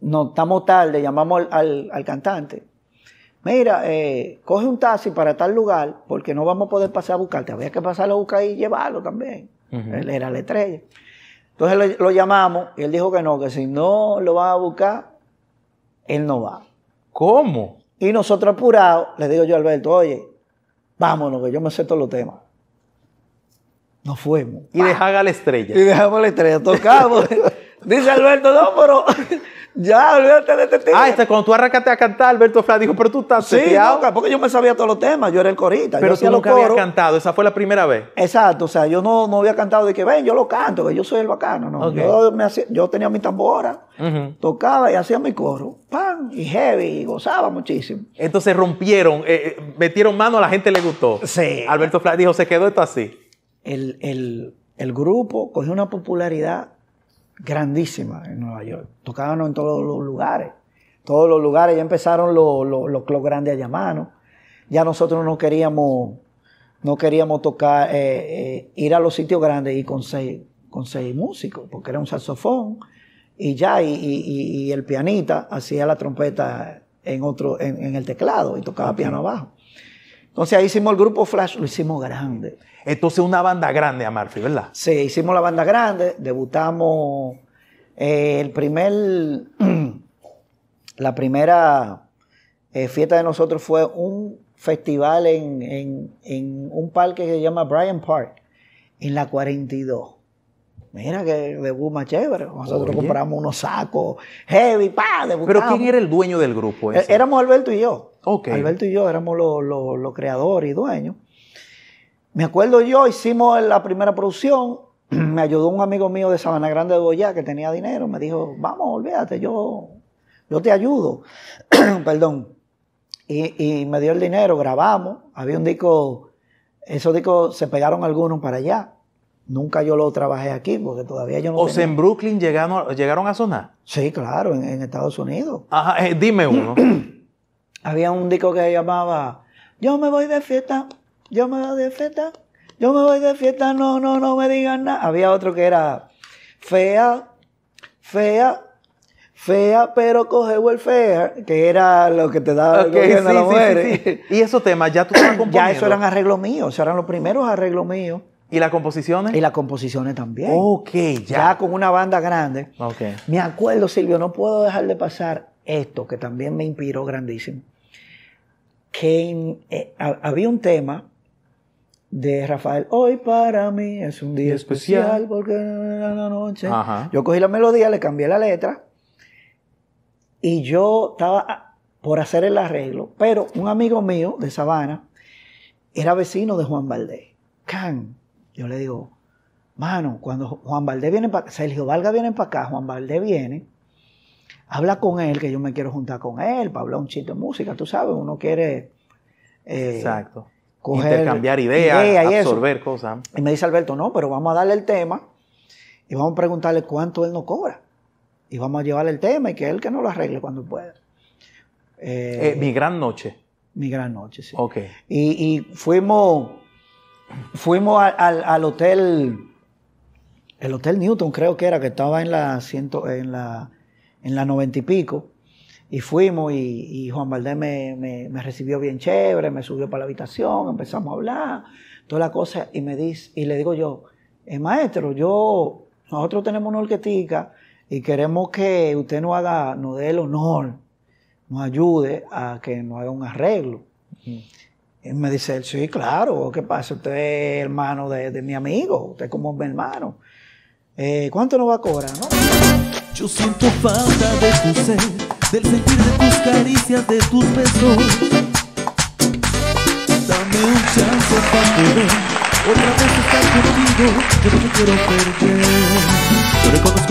nos estamos tarde, llamamos al, cantante. Mira, eh, coge un taxi para tal lugar porque no vamos a poder pasar a buscarte. Había que pasarlo a buscar y llevarlo también. Él era la estrella. Entonces lo, lo, llamamos y él dijo que no, que si no lo van a buscar, él no va. ¿Cómo? Y nosotros apurados, le digo yo a Alberto, oye, vámonos, que yo me sé todos los temas. Nos fuimos. Y dejamos la estrella. Y dejamos la estrella, tocamos. Dice Alberto, no, pero ya, olvídate de este Ah, este, cuando tú arrancaste a cantar, Alberto Fla dijo, pero tú estás Sí, porque yo me sabía todos los temas, yo era el corista. Pero tú nunca habías cantado, esa fue la primera vez. Exacto, o sea, yo no, no había cantado de que ven, yo lo canto, que yo soy el bacano, no. Yo, tenía mi tambora, tocaba y hacía mi coro, pan, y heavy, y gozaba muchísimo. Entonces rompieron, eh, eh, metieron mano, a la gente le gustó. Sí. Alberto Fla dijo, se quedó esto así. El, el grupo cogió una popularidad grandísima en Nueva York. Tocábamos en todos los lugares. Todos los lugares ya empezaron los, los, grandes a llamarnos. Ya nosotros no queríamos, no queríamos tocar, eh, eh, ir a los sitios grandes y con seis, con seis músicos, porque era un saxofón y ya, y, el pianista hacía la trompeta en otro, en, el teclado y tocaba piano abajo. Entonces ahí hicimos el grupo Flash, lo hicimos grande. Entonces una banda grande, Amalfi, ¿verdad? Sí, hicimos la banda grande, debutamos eh, el primer, la primera eh, fiesta de nosotros fue un festival en, un parque que se llama Bryant Park, en la 42. Mira que debut más chévere. Nosotros compramos unos sacos heavy, pa, debutamos. Pero ¿quién era el dueño del grupo? E, éramos Alberto y yo. Alberto y yo éramos los creadores y dueños. Me acuerdo yo, hicimos la primera producción, me ayudó un amigo mío de Sabana Grande de Boyá que tenía dinero, me dijo, vamos, olvídate, yo, yo te ayudo, perdón. Y, me dio el dinero, grabamos, había un disco, esos discos se pegaron algunos para allá. Nunca yo lo trabajé aquí porque todavía yo no. O sea, en Brooklyn llegaron, llegaron a sonar. Sí, claro, en, Estados Unidos. Ajá, eh, dime uno. Había un disco que llamaba Yo me voy de fiesta, yo me voy de fiesta, yo me voy de fiesta, no, no, no me digan nada. Había otro que era Fea, Fea, Fea, pero coge fea, que era lo que te daba y esos temas ya tú estabas componiendo. ya eso eran arreglos míos, esos eran los primeros arreglos míos. ¿Y las composiciones? Y las composiciones también. Ok, ya. Ya con una banda grande. Ok. Me acuerdo, Silvio, no puedo dejar de pasar esto, que también me inspiró grandísimo que eh, había un tema de Rafael, hoy para mí es un día especial. porque la noche. Yo cogí la melodía, le cambié la letra y yo estaba ah, por hacer el arreglo, pero un amigo mío de Sabana era vecino de Juan Valdés. Can, yo le digo, mano, cuando Juan Valdés viene para acá, Sergio Valga viene para acá, Juan Valdés viene, habla con él, que yo me quiero juntar con él para hablar un chiste de música, tú sabes, uno quiere... Eh, Exacto. Intercambiar ideas, absorber cosas. Y me dice Alberto, no, pero vamos a darle el tema y vamos a preguntarle cuánto él nos cobra. Y vamos a llevarle el tema y que él que nos lo arregle cuando pueda. Eh, eh, mi gran noche. Mi gran noche, sí. Ok. Y, fuimos, fuimos al, hotel, el Hotel Newton creo que era, que estaba en la, ciento, en la en la noventa y pico. Y fuimos y, Juan Valdés me, recibió bien chévere, me subió para la habitación, empezamos a hablar, toda la cosa, y me dice, y le digo yo, eh, maestro, yo, nosotros tenemos una orquestica y queremos que usted nos haga, nos dé el honor, nos ayude a que nos haga un arreglo. Y me dice él, sí, claro, ¿qué pasa? Usted es hermano de, mi amigo, usted es como mi hermano. Eh, ¿Cuánto nos va a cobrar? No? Yo siento falta de tu ser, del sentir de tus caricias, de tus besos. Dame un chance para poder otra vez estar contigo, yo no te quiero perder. Yo reconozco